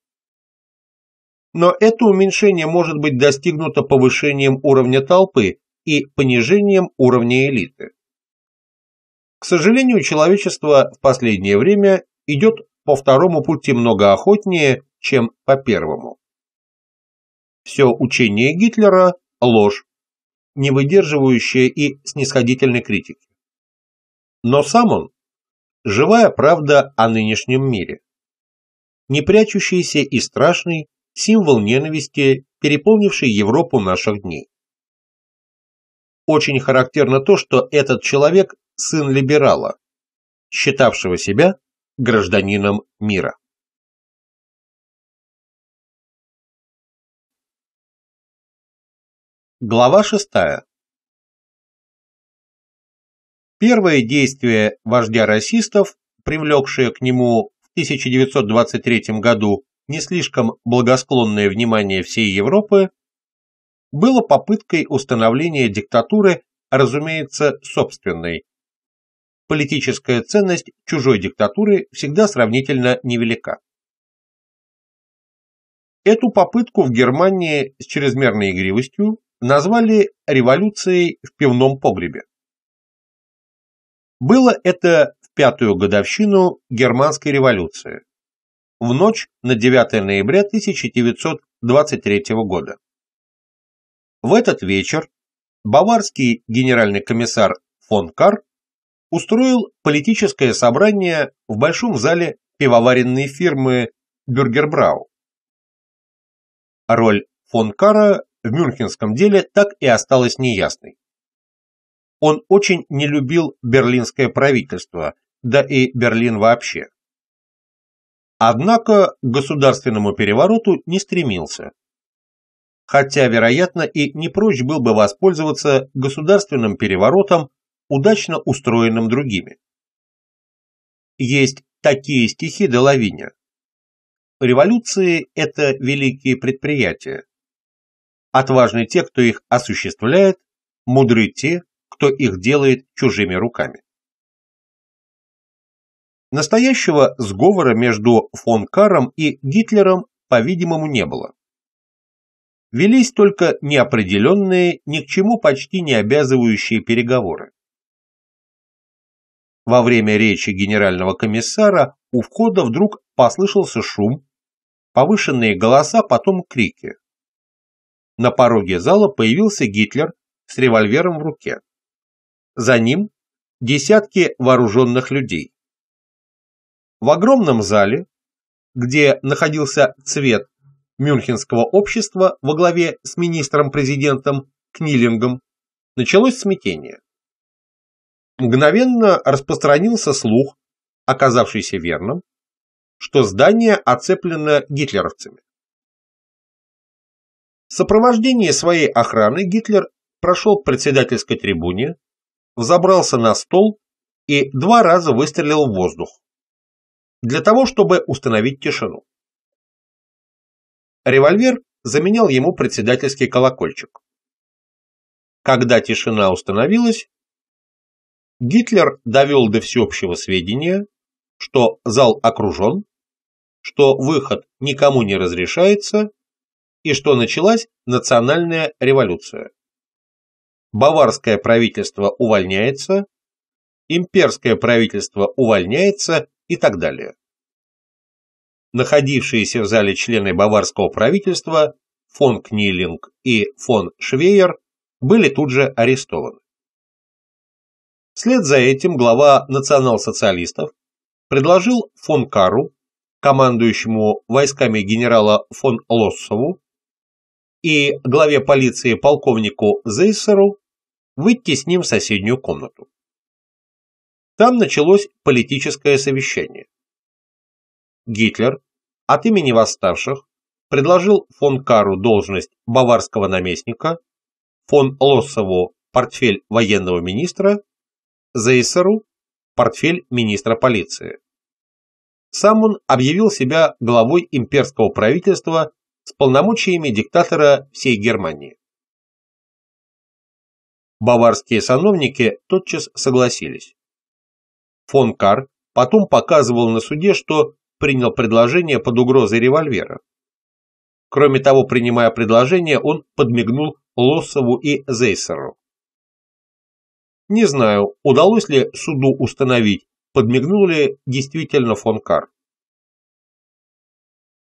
Но это уменьшение может быть достигнуто повышением уровня толпы и понижением уровня элиты. К сожалению, человечество в последнее время идет по второму пути много охотнее, чем по первому. Все учение Гитлера – ложь, не выдерживающая и снисходительной критики. Но сам он – живая правда о нынешнем мире. Не прячущийся и страшный символ ненависти, переполнивший Европу наших дней. Очень характерно то, что этот человек – сын либерала, считавшего себя гражданином мира. Глава шестая. Первое действие вождя расистов, привлекшее к нему в 1923 году не слишком благосклонное внимание всей Европы, было попыткой установления диктатуры, разумеется, собственной. Политическая ценность чужой диктатуры всегда сравнительно невелика. Эту попытку в Германии с чрезмерной игривостью назвали революцией в пивном погребе. Было это в пятую годовщину Германской революции, в ночь на 9 ноября 1923 года. В этот вечер баварский генеральный комиссар фон Кар устроил политическое собрание в большом зале пивоваренной фирмы «Бюргербрау». Роль фон Кара в мюнхенском деле так и осталась неясной он очень не любил берлинское правительство, да и Берлин вообще. Однако к государственному перевороту не стремился. Хотя, вероятно, и не прочь был бы воспользоваться государственным переворотом, удачно устроенным другими. Есть такие стихи до Лавиня. Революции – это великие предприятия. Отважны те, кто их осуществляет, мудры те, кто их делает чужими руками. Настоящего сговора между фон Каром и Гитлером, по-видимому, не было. Велись только неопределенные, ни к чему почти не обязывающие переговоры. Во время речи генерального комиссара у входа вдруг послышался шум, повышенные голоса, потом крики. На пороге зала появился Гитлер с револьвером в руке. За ним десятки вооруженных людей. В огромном зале, где находился цвет Мюнхенского общества во главе с министром-президентом Книлингом, началось смятение. Мгновенно распространился слух, оказавшийся верным, что здание оцеплено гитлеровцами. В сопровождении своей охраны Гитлер прошел к председательской трибуне, взобрался на стол и два раза выстрелил в воздух для того, чтобы установить тишину. Револьвер заменял ему председательский колокольчик. Когда тишина установилась, Гитлер довел до всеобщего сведения, что зал окружен, что выход никому не разрешается и что началась национальная революция баварское правительство увольняется, имперское правительство увольняется и так далее. Находившиеся в зале члены баварского правительства фон Книлинг и фон Швейер были тут же арестованы. Вслед за этим глава национал-социалистов предложил фон Кару, командующему войсками генерала фон Лоссову, и главе полиции полковнику Зейсеру выйти с ним в соседнюю комнату. Там началось политическое совещание. Гитлер от имени восставших предложил фон Кару должность баварского наместника, фон Лоссову портфель военного министра, Зейсеру портфель министра полиции. Сам он объявил себя главой имперского правительства с полномочиями диктатора всей Германии. Баварские сановники тотчас согласились. Фон Кар потом показывал на суде, что принял предложение под угрозой револьвера. Кроме того, принимая предложение, он подмигнул Лоссову и Зейсеру. Не знаю, удалось ли суду установить, подмигнул ли действительно фон Кар.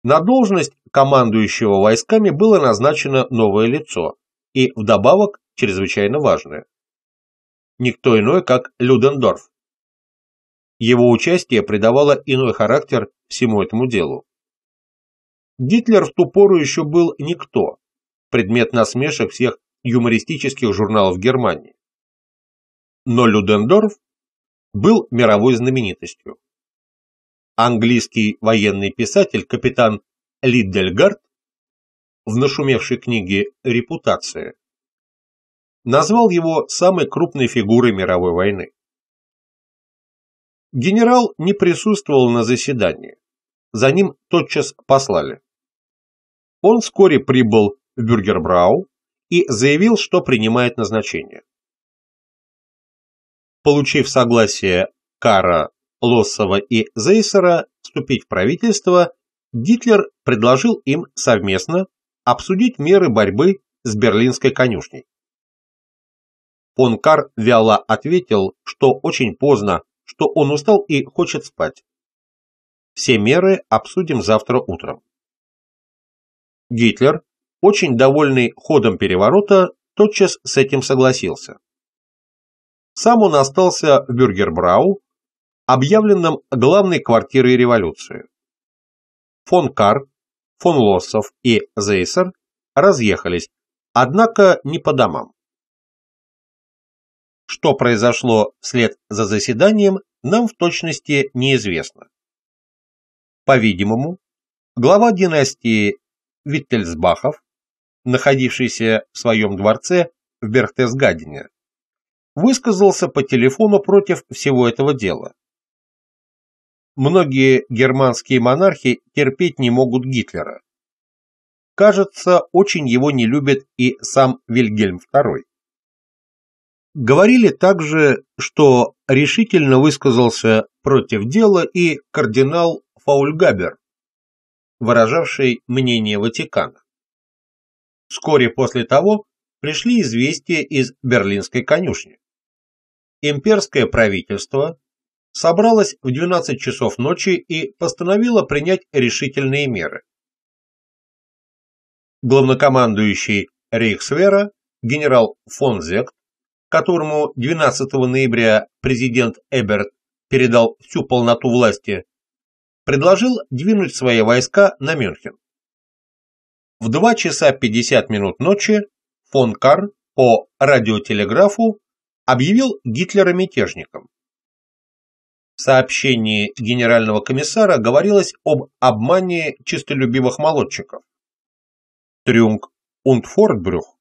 На должность командующего войсками было назначено новое лицо, и вдобавок чрезвычайно важное. Никто иной, как Людендорф. Его участие придавало иной характер всему этому делу. Гитлер в ту пору еще был никто, предмет насмешек всех юмористических журналов Германии. Но Людендорф был мировой знаменитостью. Английский военный писатель капитан Лиддельгард в нашумевшей книге «Репутация» назвал его самой крупной фигурой мировой войны. Генерал не присутствовал на заседании. За ним тотчас послали. Он вскоре прибыл в Бюргербрау и заявил, что принимает назначение. Получив согласие Кара, Лоссова и Зейсера вступить в правительство, Гитлер предложил им совместно обсудить меры борьбы с берлинской конюшней. Понкар вяло ответил, что очень поздно, что он устал и хочет спать. Все меры обсудим завтра утром. Гитлер, очень довольный ходом переворота, тотчас с этим согласился. Сам он остался в Бюргербрау, объявленном главной квартирой революции. Фон Кар, фон Лоссов и Зейсер разъехались, однако не по домам. Что произошло вслед за заседанием, нам в точности неизвестно. По-видимому, глава династии Виттельсбахов, находившийся в своем дворце в Берхтесгадене, высказался по телефону против всего этого дела. Многие германские монархи терпеть не могут Гитлера. Кажется, очень его не любит и сам Вильгельм II. Говорили также, что решительно высказался против дела и кардинал Фаульгабер, выражавший мнение Ватикана. Вскоре после того пришли известия из Берлинской конюшни. Имперское правительство собралось в 12 часов ночи и постановило принять решительные меры. Главнокомандующий Рейхсвера генерал фон Зект которому 12 ноября президент Эберт передал всю полноту власти, предложил двинуть свои войска на Мюнхен. В 2 часа 50 минут ночи фон Кар по радиотелеграфу объявил Гитлера мятежником. В сообщении генерального комиссара говорилось об обмане чистолюбивых молодчиков. Трюнг und Фортбрюх,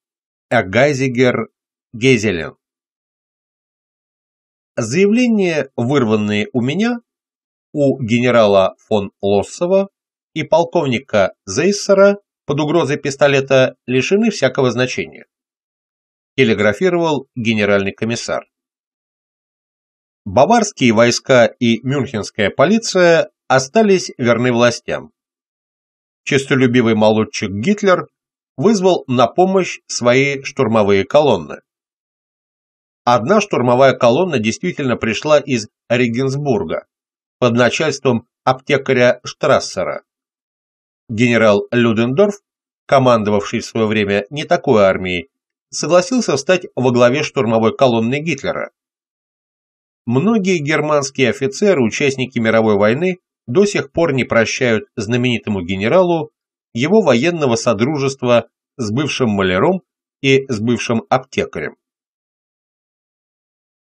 Эгайзигер, Гейзелен Заявления, вырванные у меня, у генерала фон Лоссова и полковника Зейсера под угрозой пистолета, лишены всякого значения. Телеграфировал генеральный комиссар. Баварские войска и мюнхенская полиция остались верны властям. Честолюбивый молодчик Гитлер вызвал на помощь свои штурмовые колонны. Одна штурмовая колонна действительно пришла из Регенсбурга под начальством аптекаря Штрассера. Генерал Людендорф, командовавший в свое время не такой армией, согласился стать во главе штурмовой колонны Гитлера. Многие германские офицеры, участники мировой войны, до сих пор не прощают знаменитому генералу его военного содружества с бывшим маляром и с бывшим аптекарем.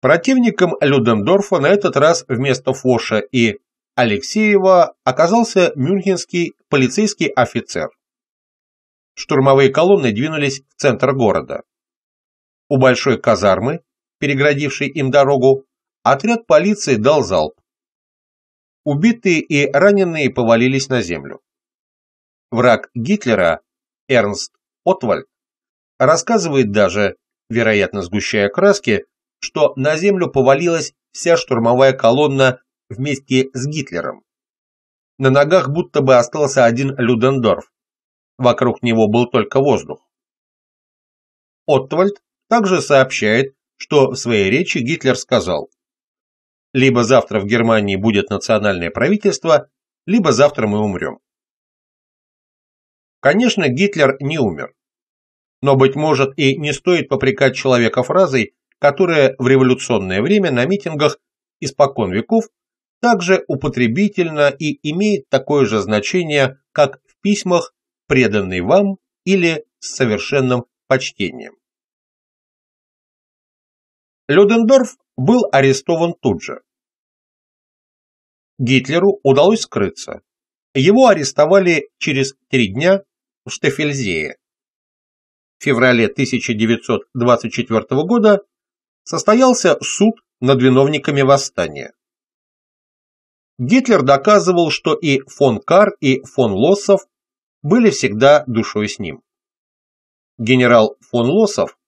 Противником Людендорфа на этот раз вместо Фоша и Алексеева оказался мюнхенский полицейский офицер. Штурмовые колонны двинулись в центр города. У большой казармы, переградившей им дорогу, отряд полиции дал залп. Убитые и раненые повалились на землю. Враг Гитлера, Эрнст Отваль рассказывает даже, вероятно сгущая краски, что на землю повалилась вся штурмовая колонна вместе с Гитлером. На ногах будто бы остался один Людендорф. Вокруг него был только воздух. Оттвальд также сообщает, что в своей речи Гитлер сказал «Либо завтра в Германии будет национальное правительство, либо завтра мы умрем». Конечно, Гитлер не умер. Но, быть может, и не стоит попрекать человека фразой, которое в революционное время на митингах испокон веков также употребительно и имеет такое же значение, как в письмах, преданный вам или с совершенным почтением. Людендорф был арестован тут же. Гитлеру удалось скрыться. Его арестовали через три дня в Штефельзее. В феврале 1924 года состоялся суд над виновниками восстания. Гитлер доказывал, что и фон Кар, и фон Лоссов были всегда душой с ним. Генерал фон Лоссов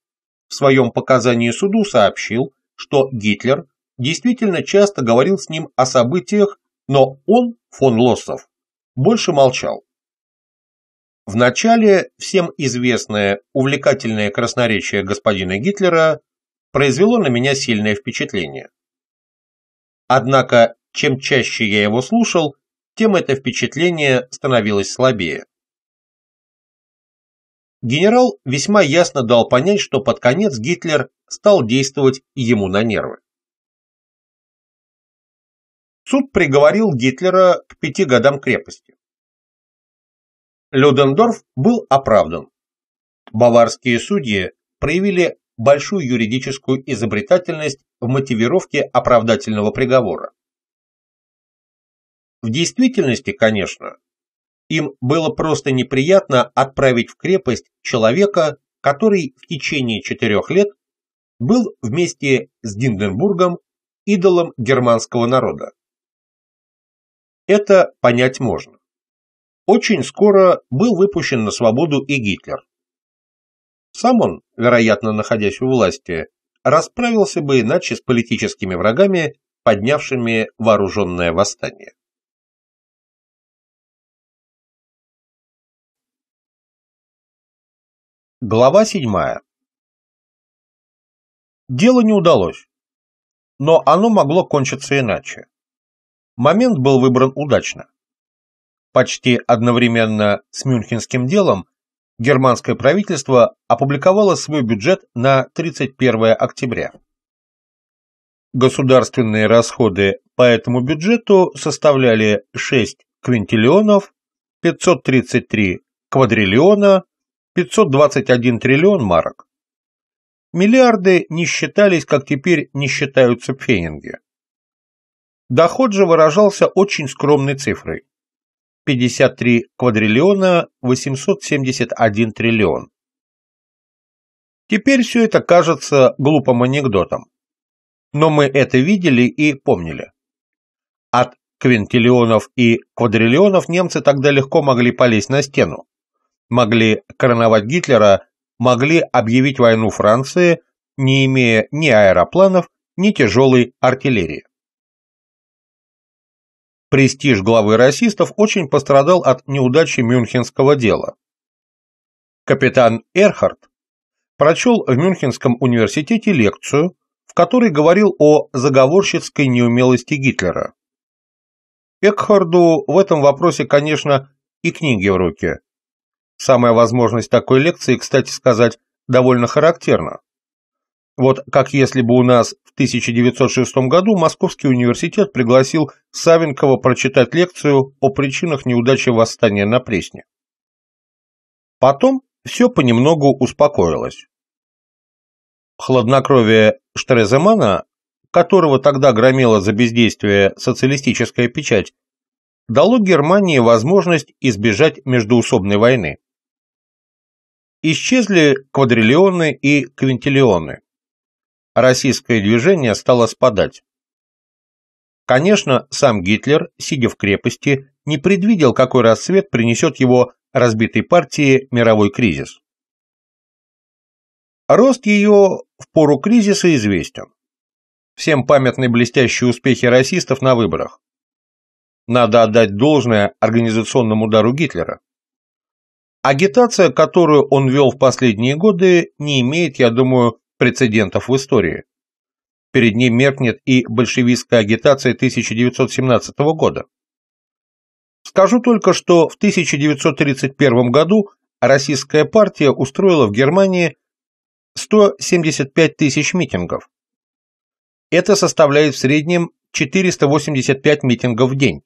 в своем показании суду сообщил, что Гитлер действительно часто говорил с ним о событиях, но он, фон Лоссов, больше молчал. Вначале всем известное увлекательное красноречие господина Гитлера произвело на меня сильное впечатление. Однако, чем чаще я его слушал, тем это впечатление становилось слабее. Генерал весьма ясно дал понять, что под конец Гитлер стал действовать ему на нервы. Суд приговорил Гитлера к пяти годам крепости. Людендорф был оправдан. Баварские судьи проявили большую юридическую изобретательность в мотивировке оправдательного приговора. В действительности, конечно, им было просто неприятно отправить в крепость человека, который в течение четырех лет был вместе с Гинденбургом идолом германского народа. Это понять можно. Очень скоро был выпущен на свободу и Гитлер. Сам он, вероятно, находясь у власти, расправился бы иначе с политическими врагами, поднявшими вооруженное восстание. Глава седьмая. Дело не удалось, но оно могло кончиться иначе. Момент был выбран удачно. Почти одновременно с Мюнхенским делом германское правительство опубликовало свой бюджет на 31 октября. Государственные расходы по этому бюджету составляли 6 квинтиллионов, 533 квадриллиона, 521 триллион марок. Миллиарды не считались, как теперь не считаются пфенинги. Доход же выражался очень скромной цифрой 53 квадриллиона 871 триллион. Теперь все это кажется глупым анекдотом. Но мы это видели и помнили. От квинтиллионов и квадриллионов немцы тогда легко могли полезть на стену, могли короновать Гитлера, могли объявить войну Франции, не имея ни аэропланов, ни тяжелой артиллерии. Престиж главы расистов очень пострадал от неудачи мюнхенского дела. Капитан Эрхард прочел в Мюнхенском университете лекцию, в которой говорил о заговорщицкой неумелости Гитлера. Экхарду в этом вопросе, конечно, и книги в руки. Самая возможность такой лекции, кстати сказать, довольно характерна. Вот как если бы у нас в 1906 году Московский университет пригласил Савенкова прочитать лекцию о причинах неудачи восстания на Пресне. Потом все понемногу успокоилось. Хладнокровие Штреземана, которого тогда громила за бездействие социалистическая печать, дало Германии возможность избежать междуусобной войны. Исчезли квадриллионы и квинтиллионы российское движение стало спадать. Конечно, сам Гитлер, сидя в крепости, не предвидел, какой расцвет принесет его разбитой партии мировой кризис. Рост ее в пору кризиса известен. Всем памятны блестящие успехи расистов на выборах. Надо отдать должное организационному удару Гитлера. Агитация, которую он вел в последние годы, не имеет, я думаю, прецедентов в истории. Перед ним меркнет и большевистская агитация 1917 года. Скажу только, что в 1931 году российская партия устроила в Германии 175 тысяч митингов. Это составляет в среднем 485 митингов в день.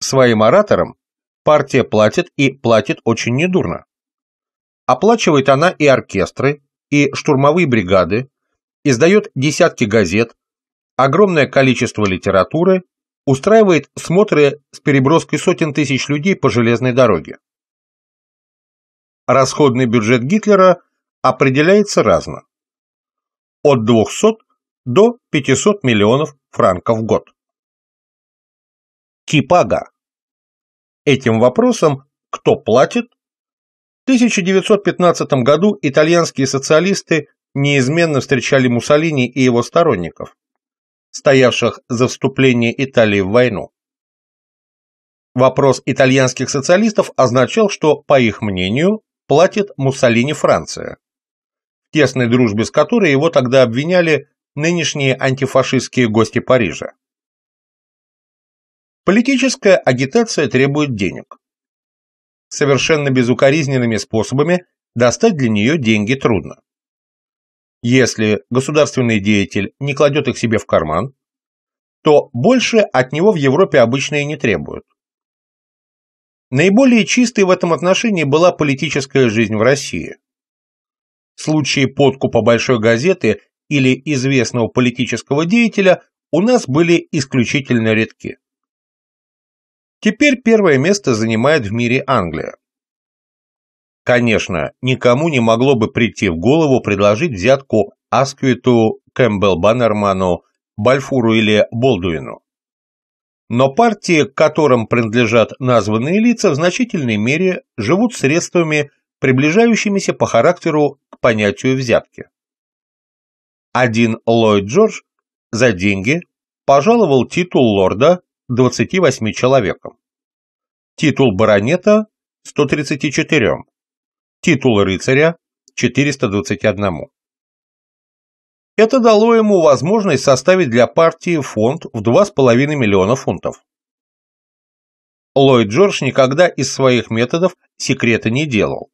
Своим ораторам партия платит и платит очень недурно. Оплачивает она и оркестры, и штурмовые бригады, издает десятки газет, огромное количество литературы, устраивает смотры с переброской сотен тысяч людей по железной дороге. Расходный бюджет Гитлера определяется разно. От 200 до 500 миллионов франков в год. Кипага. Этим вопросом, кто платит, 1915 году итальянские социалисты неизменно встречали Муссолини и его сторонников, стоявших за вступление Италии в войну. Вопрос итальянских социалистов означал, что, по их мнению, платит Муссолини Франция, в тесной дружбе с которой его тогда обвиняли нынешние антифашистские гости Парижа. Политическая агитация требует денег совершенно безукоризненными способами достать для нее деньги трудно. Если государственный деятель не кладет их себе в карман, то больше от него в Европе обычно и не требуют. Наиболее чистой в этом отношении была политическая жизнь в России. Случаи подкупа большой газеты или известного политического деятеля у нас были исключительно редки. Теперь первое место занимает в мире Англия. Конечно, никому не могло бы прийти в голову предложить взятку Асквиту, Кэмпбелл Баннерману, Бальфуру или Болдуину. Но партии, к которым принадлежат названные лица, в значительной мере живут средствами, приближающимися по характеру к понятию взятки. Один Ллойд Джордж за деньги пожаловал титул лорда 28 человекам, титул баронета – 134, титул рыцаря – 421. Это дало ему возможность составить для партии фонд в 2,5 миллиона фунтов. Ллойд Джордж никогда из своих методов секрета не делал.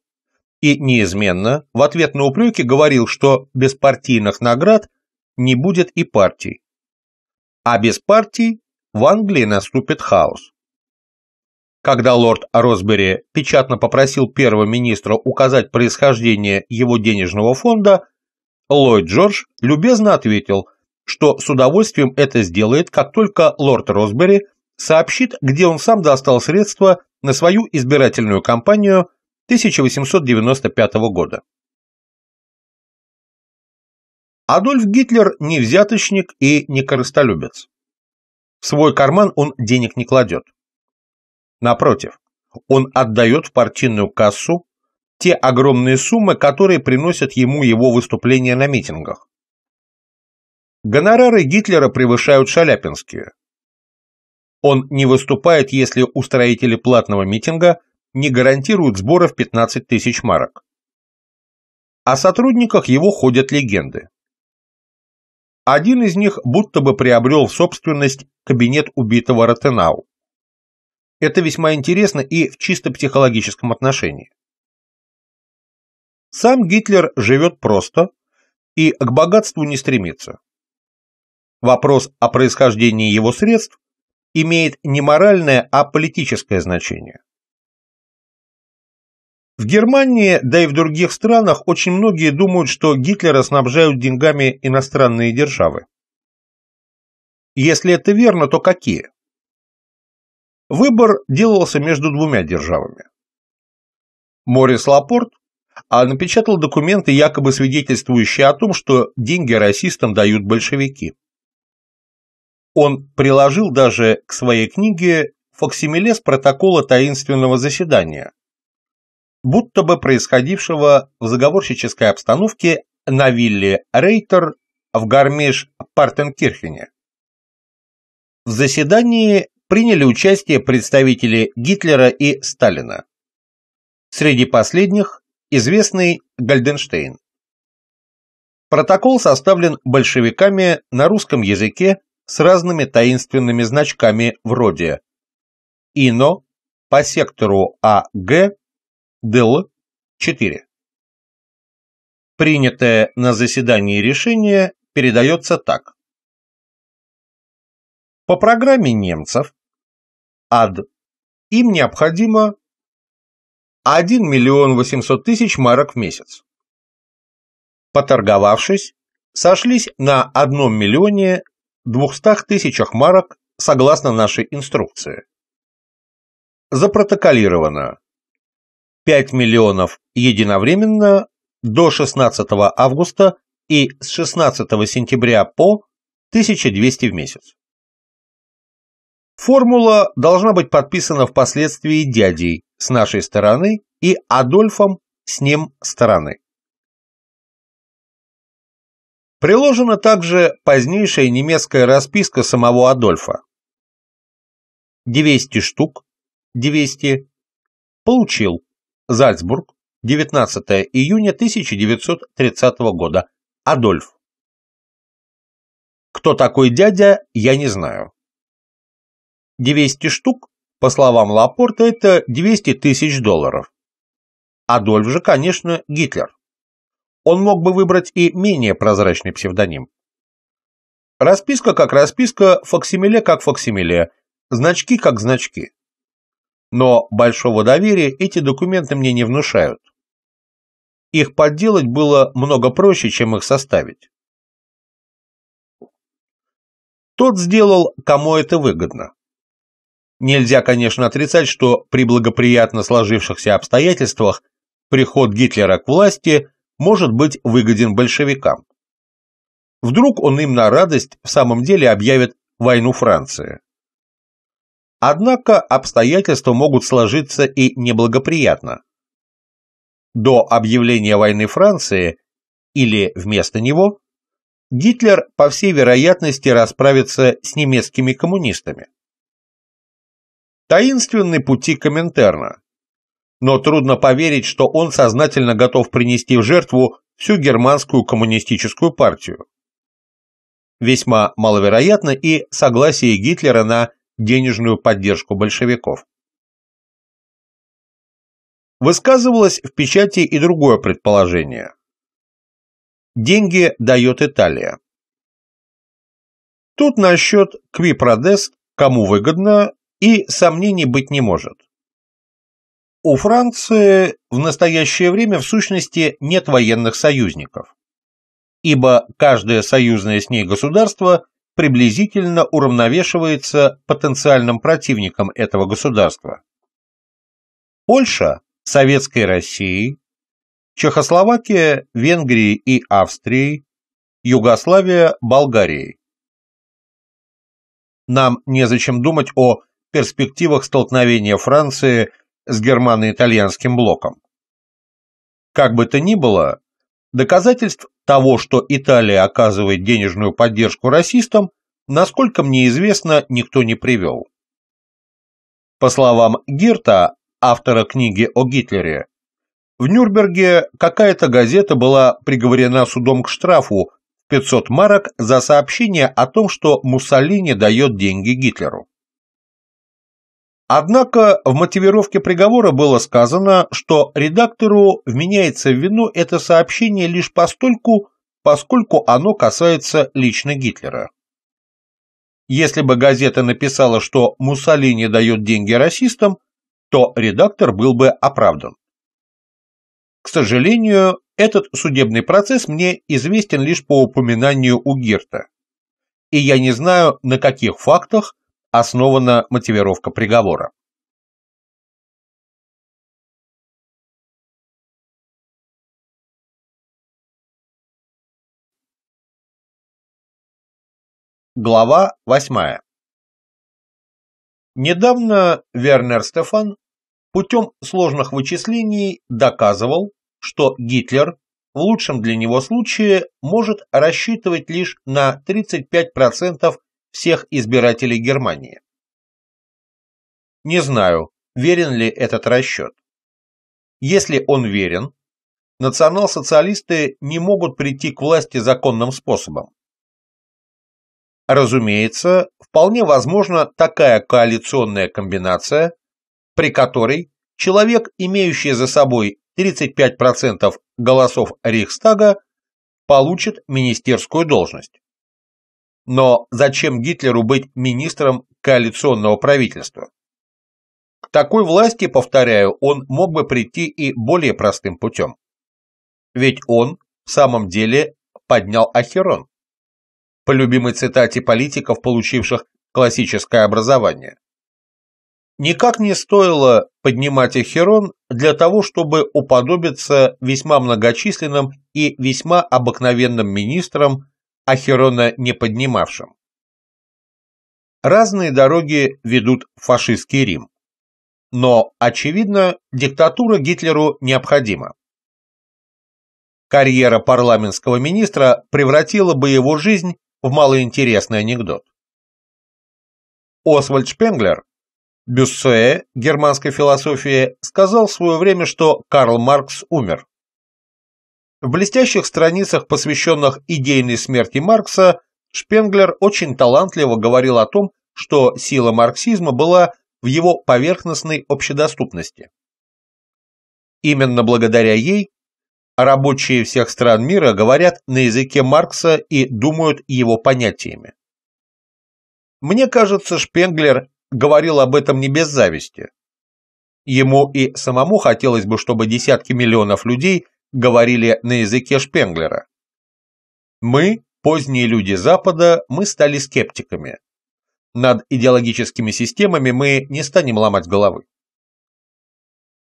И неизменно в ответ на упреки говорил, что без партийных наград не будет и партий. А без партий в Англии наступит хаос. Когда лорд Росбери печатно попросил первого министра указать происхождение его денежного фонда, Ллойд Джордж любезно ответил, что с удовольствием это сделает, как только лорд Росбери сообщит, где он сам достал средства на свою избирательную кампанию 1895 года. Адольф Гитлер не взяточник и не корыстолюбец. В свой карман он денег не кладет. Напротив, он отдает в партийную кассу те огромные суммы, которые приносят ему его выступления на митингах. Гонорары Гитлера превышают шаляпинские. Он не выступает, если устроители платного митинга не гарантируют сборов 15 тысяч марок. О сотрудниках его ходят легенды. Один из них будто бы приобрел в собственность кабинет убитого Ротенау. Это весьма интересно и в чисто психологическом отношении. Сам Гитлер живет просто и к богатству не стремится. Вопрос о происхождении его средств имеет не моральное, а политическое значение. В Германии, да и в других странах, очень многие думают, что Гитлера снабжают деньгами иностранные державы. Если это верно, то какие? Выбор делался между двумя державами. Морис Лапорт а напечатал документы, якобы свидетельствующие о том, что деньги расистам дают большевики. Он приложил даже к своей книге факсимиле с протокола таинственного заседания, будто бы происходившего в заговорщической обстановке на вилле Рейтер в гармеш партенкирхене В заседании приняли участие представители Гитлера и Сталина. Среди последних известный Гальденштейн. Протокол составлен большевиками на русском языке с разными таинственными значками вроде «Ино» по сектору АГ Дел 4. Принятое на заседании решение передается так. По программе немцев ад им необходимо 1 миллион 800 тысяч марок в месяц. Поторговавшись, сошлись на 1 миллионе 200 тысячах марок согласно нашей инструкции. Запротоколировано 5 миллионов единовременно до 16 августа и с 16 сентября по 1200 в месяц. Формула должна быть подписана впоследствии дядей с нашей стороны и Адольфом с ним стороны. Приложена также позднейшая немецкая расписка самого Адольфа. 200 штук, 200, получил, Зальцбург, 19 июня 1930 года. Адольф. Кто такой дядя, я не знаю. 200 штук, по словам Лапорта, это 200 тысяч долларов. Адольф же, конечно, Гитлер. Он мог бы выбрать и менее прозрачный псевдоним. Расписка как расписка, факсимиле как факсимиле, значки как значки но большого доверия эти документы мне не внушают. Их подделать было много проще, чем их составить. Тот сделал, кому это выгодно. Нельзя, конечно, отрицать, что при благоприятно сложившихся обстоятельствах приход Гитлера к власти может быть выгоден большевикам. Вдруг он им на радость в самом деле объявит войну Франции. Однако обстоятельства могут сложиться и неблагоприятно. До объявления войны Франции, или вместо него, Гитлер, по всей вероятности, расправится с немецкими коммунистами. Таинственный пути Коминтерна. Но трудно поверить, что он сознательно готов принести в жертву всю германскую коммунистическую партию. Весьма маловероятно и согласие Гитлера на денежную поддержку большевиков. Высказывалось в печати и другое предположение. Деньги дает Италия. Тут насчет квипродест, кому выгодно, и сомнений быть не может. У Франции в настоящее время в сущности нет военных союзников, ибо каждое союзное с ней государство приблизительно уравновешивается потенциальным противником этого государства. Польша, Советской России, Чехословакия, Венгрии и Австрии, Югославия, Болгарии. Нам незачем думать о перспективах столкновения Франции с германо-итальянским блоком. Как бы то ни было, доказательств того, что Италия оказывает денежную поддержку расистам, насколько мне известно, никто не привел. По словам Гирта, автора книги о Гитлере, в Нюрнберге какая-то газета была приговорена судом к штрафу в 500 марок за сообщение о том, что Муссолини дает деньги Гитлеру. Однако в мотивировке приговора было сказано, что редактору вменяется в вину это сообщение лишь постольку, поскольку оно касается лично Гитлера. Если бы газета написала, что Муссолини дает деньги расистам, то редактор был бы оправдан. К сожалению, этот судебный процесс мне известен лишь по упоминанию у Гирта, и я не знаю, на каких фактах основана мотивировка приговора. Глава 8. Недавно Вернер Стефан путем сложных вычислений доказывал, что Гитлер в лучшем для него случае может рассчитывать лишь на 35% всех избирателей Германии. Не знаю, верен ли этот расчет. Если он верен, национал-социалисты не могут прийти к власти законным способом. Разумеется, вполне возможна такая коалиционная комбинация, при которой человек, имеющий за собой 35% голосов Рейхстага, получит министерскую должность. Но зачем Гитлеру быть министром коалиционного правительства? К такой власти, повторяю, он мог бы прийти и более простым путем. Ведь он в самом деле поднял Ахерон. По любимой цитате политиков, получивших классическое образование. Никак не стоило поднимать Ахерон для того, чтобы уподобиться весьма многочисленным и весьма обыкновенным министрам а Херона не поднимавшим. Разные дороги ведут фашистский Рим. Но, очевидно, диктатура Гитлеру необходима. Карьера парламентского министра превратила бы его жизнь в малоинтересный анекдот. Освальд Шпенглер, бюссе германской философии, сказал в свое время, что Карл Маркс умер. В блестящих страницах, посвященных идейной смерти Маркса, Шпенглер очень талантливо говорил о том, что сила марксизма была в его поверхностной общедоступности. Именно благодаря ей рабочие всех стран мира говорят на языке Маркса и думают его понятиями. Мне кажется, Шпенглер говорил об этом не без зависти. Ему и самому хотелось бы, чтобы десятки миллионов людей говорили на языке Шпенглера. Мы, поздние люди Запада, мы стали скептиками. Над идеологическими системами мы не станем ломать головы.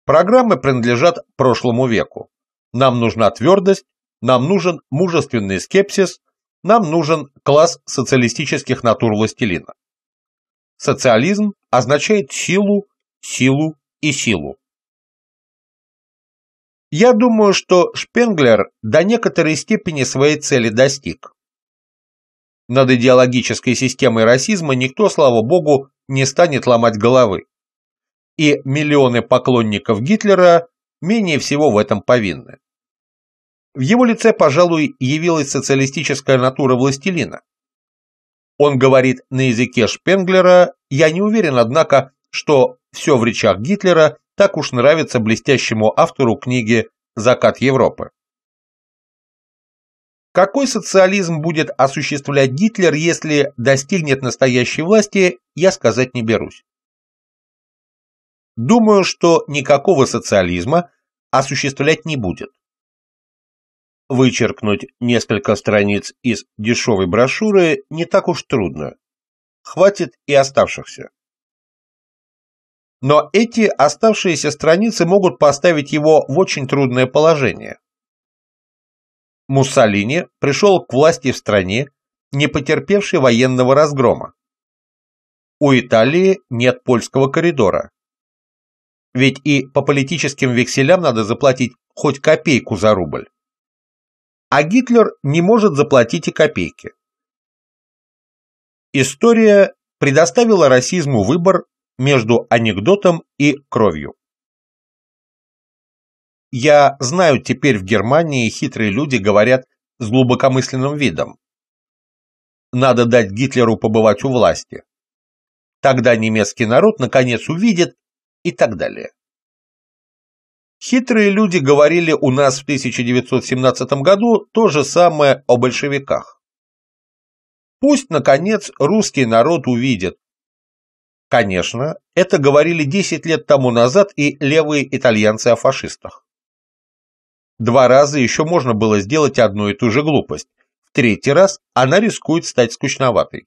Программы принадлежат прошлому веку. Нам нужна твердость, нам нужен мужественный скепсис, нам нужен класс социалистических натур властелина. Социализм означает силу, силу и силу. Я думаю, что Шпенглер до некоторой степени своей цели достиг. Над идеологической системой расизма никто, слава богу, не станет ломать головы. И миллионы поклонников Гитлера менее всего в этом повинны. В его лице, пожалуй, явилась социалистическая натура властелина. Он говорит на языке Шпенглера, я не уверен, однако, что все в речах Гитлера так уж нравится блестящему автору книги «Закат Европы». Какой социализм будет осуществлять Гитлер, если достигнет настоящей власти, я сказать не берусь. Думаю, что никакого социализма осуществлять не будет. Вычеркнуть несколько страниц из дешевой брошюры не так уж трудно. Хватит и оставшихся но эти оставшиеся страницы могут поставить его в очень трудное положение. Муссолини пришел к власти в стране, не потерпевшей военного разгрома. У Италии нет польского коридора. Ведь и по политическим векселям надо заплатить хоть копейку за рубль. А Гитлер не может заплатить и копейки. История предоставила расизму выбор между анекдотом и кровью. Я знаю, теперь в Германии хитрые люди говорят с глубокомысленным видом. Надо дать Гитлеру побывать у власти. Тогда немецкий народ наконец увидит и так далее. Хитрые люди говорили у нас в 1917 году то же самое о большевиках. Пусть, наконец, русский народ увидит, Конечно, это говорили 10 лет тому назад и левые итальянцы о фашистах. Два раза еще можно было сделать одну и ту же глупость. В третий раз она рискует стать скучноватой.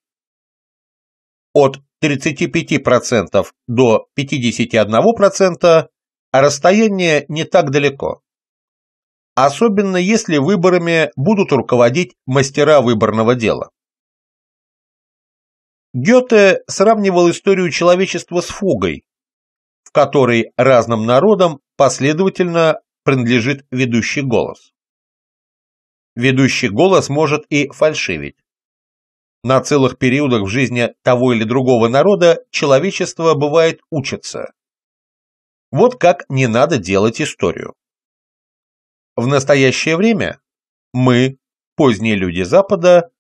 От 35% до 51% расстояние не так далеко. Особенно если выборами будут руководить мастера выборного дела. Гёте сравнивал историю человечества с фугой, в которой разным народам последовательно принадлежит ведущий голос. Ведущий голос может и фальшивить. На целых периодах в жизни того или другого народа человечество бывает учится. Вот как не надо делать историю. В настоящее время мы, поздние люди Запада,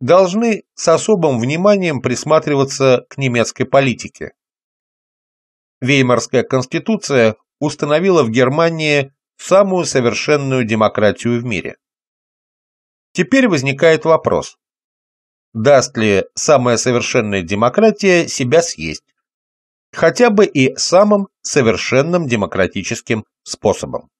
должны с особым вниманием присматриваться к немецкой политике. Веймарская конституция установила в Германии самую совершенную демократию в мире. Теперь возникает вопрос, даст ли самая совершенная демократия себя съесть, хотя бы и самым совершенным демократическим способом.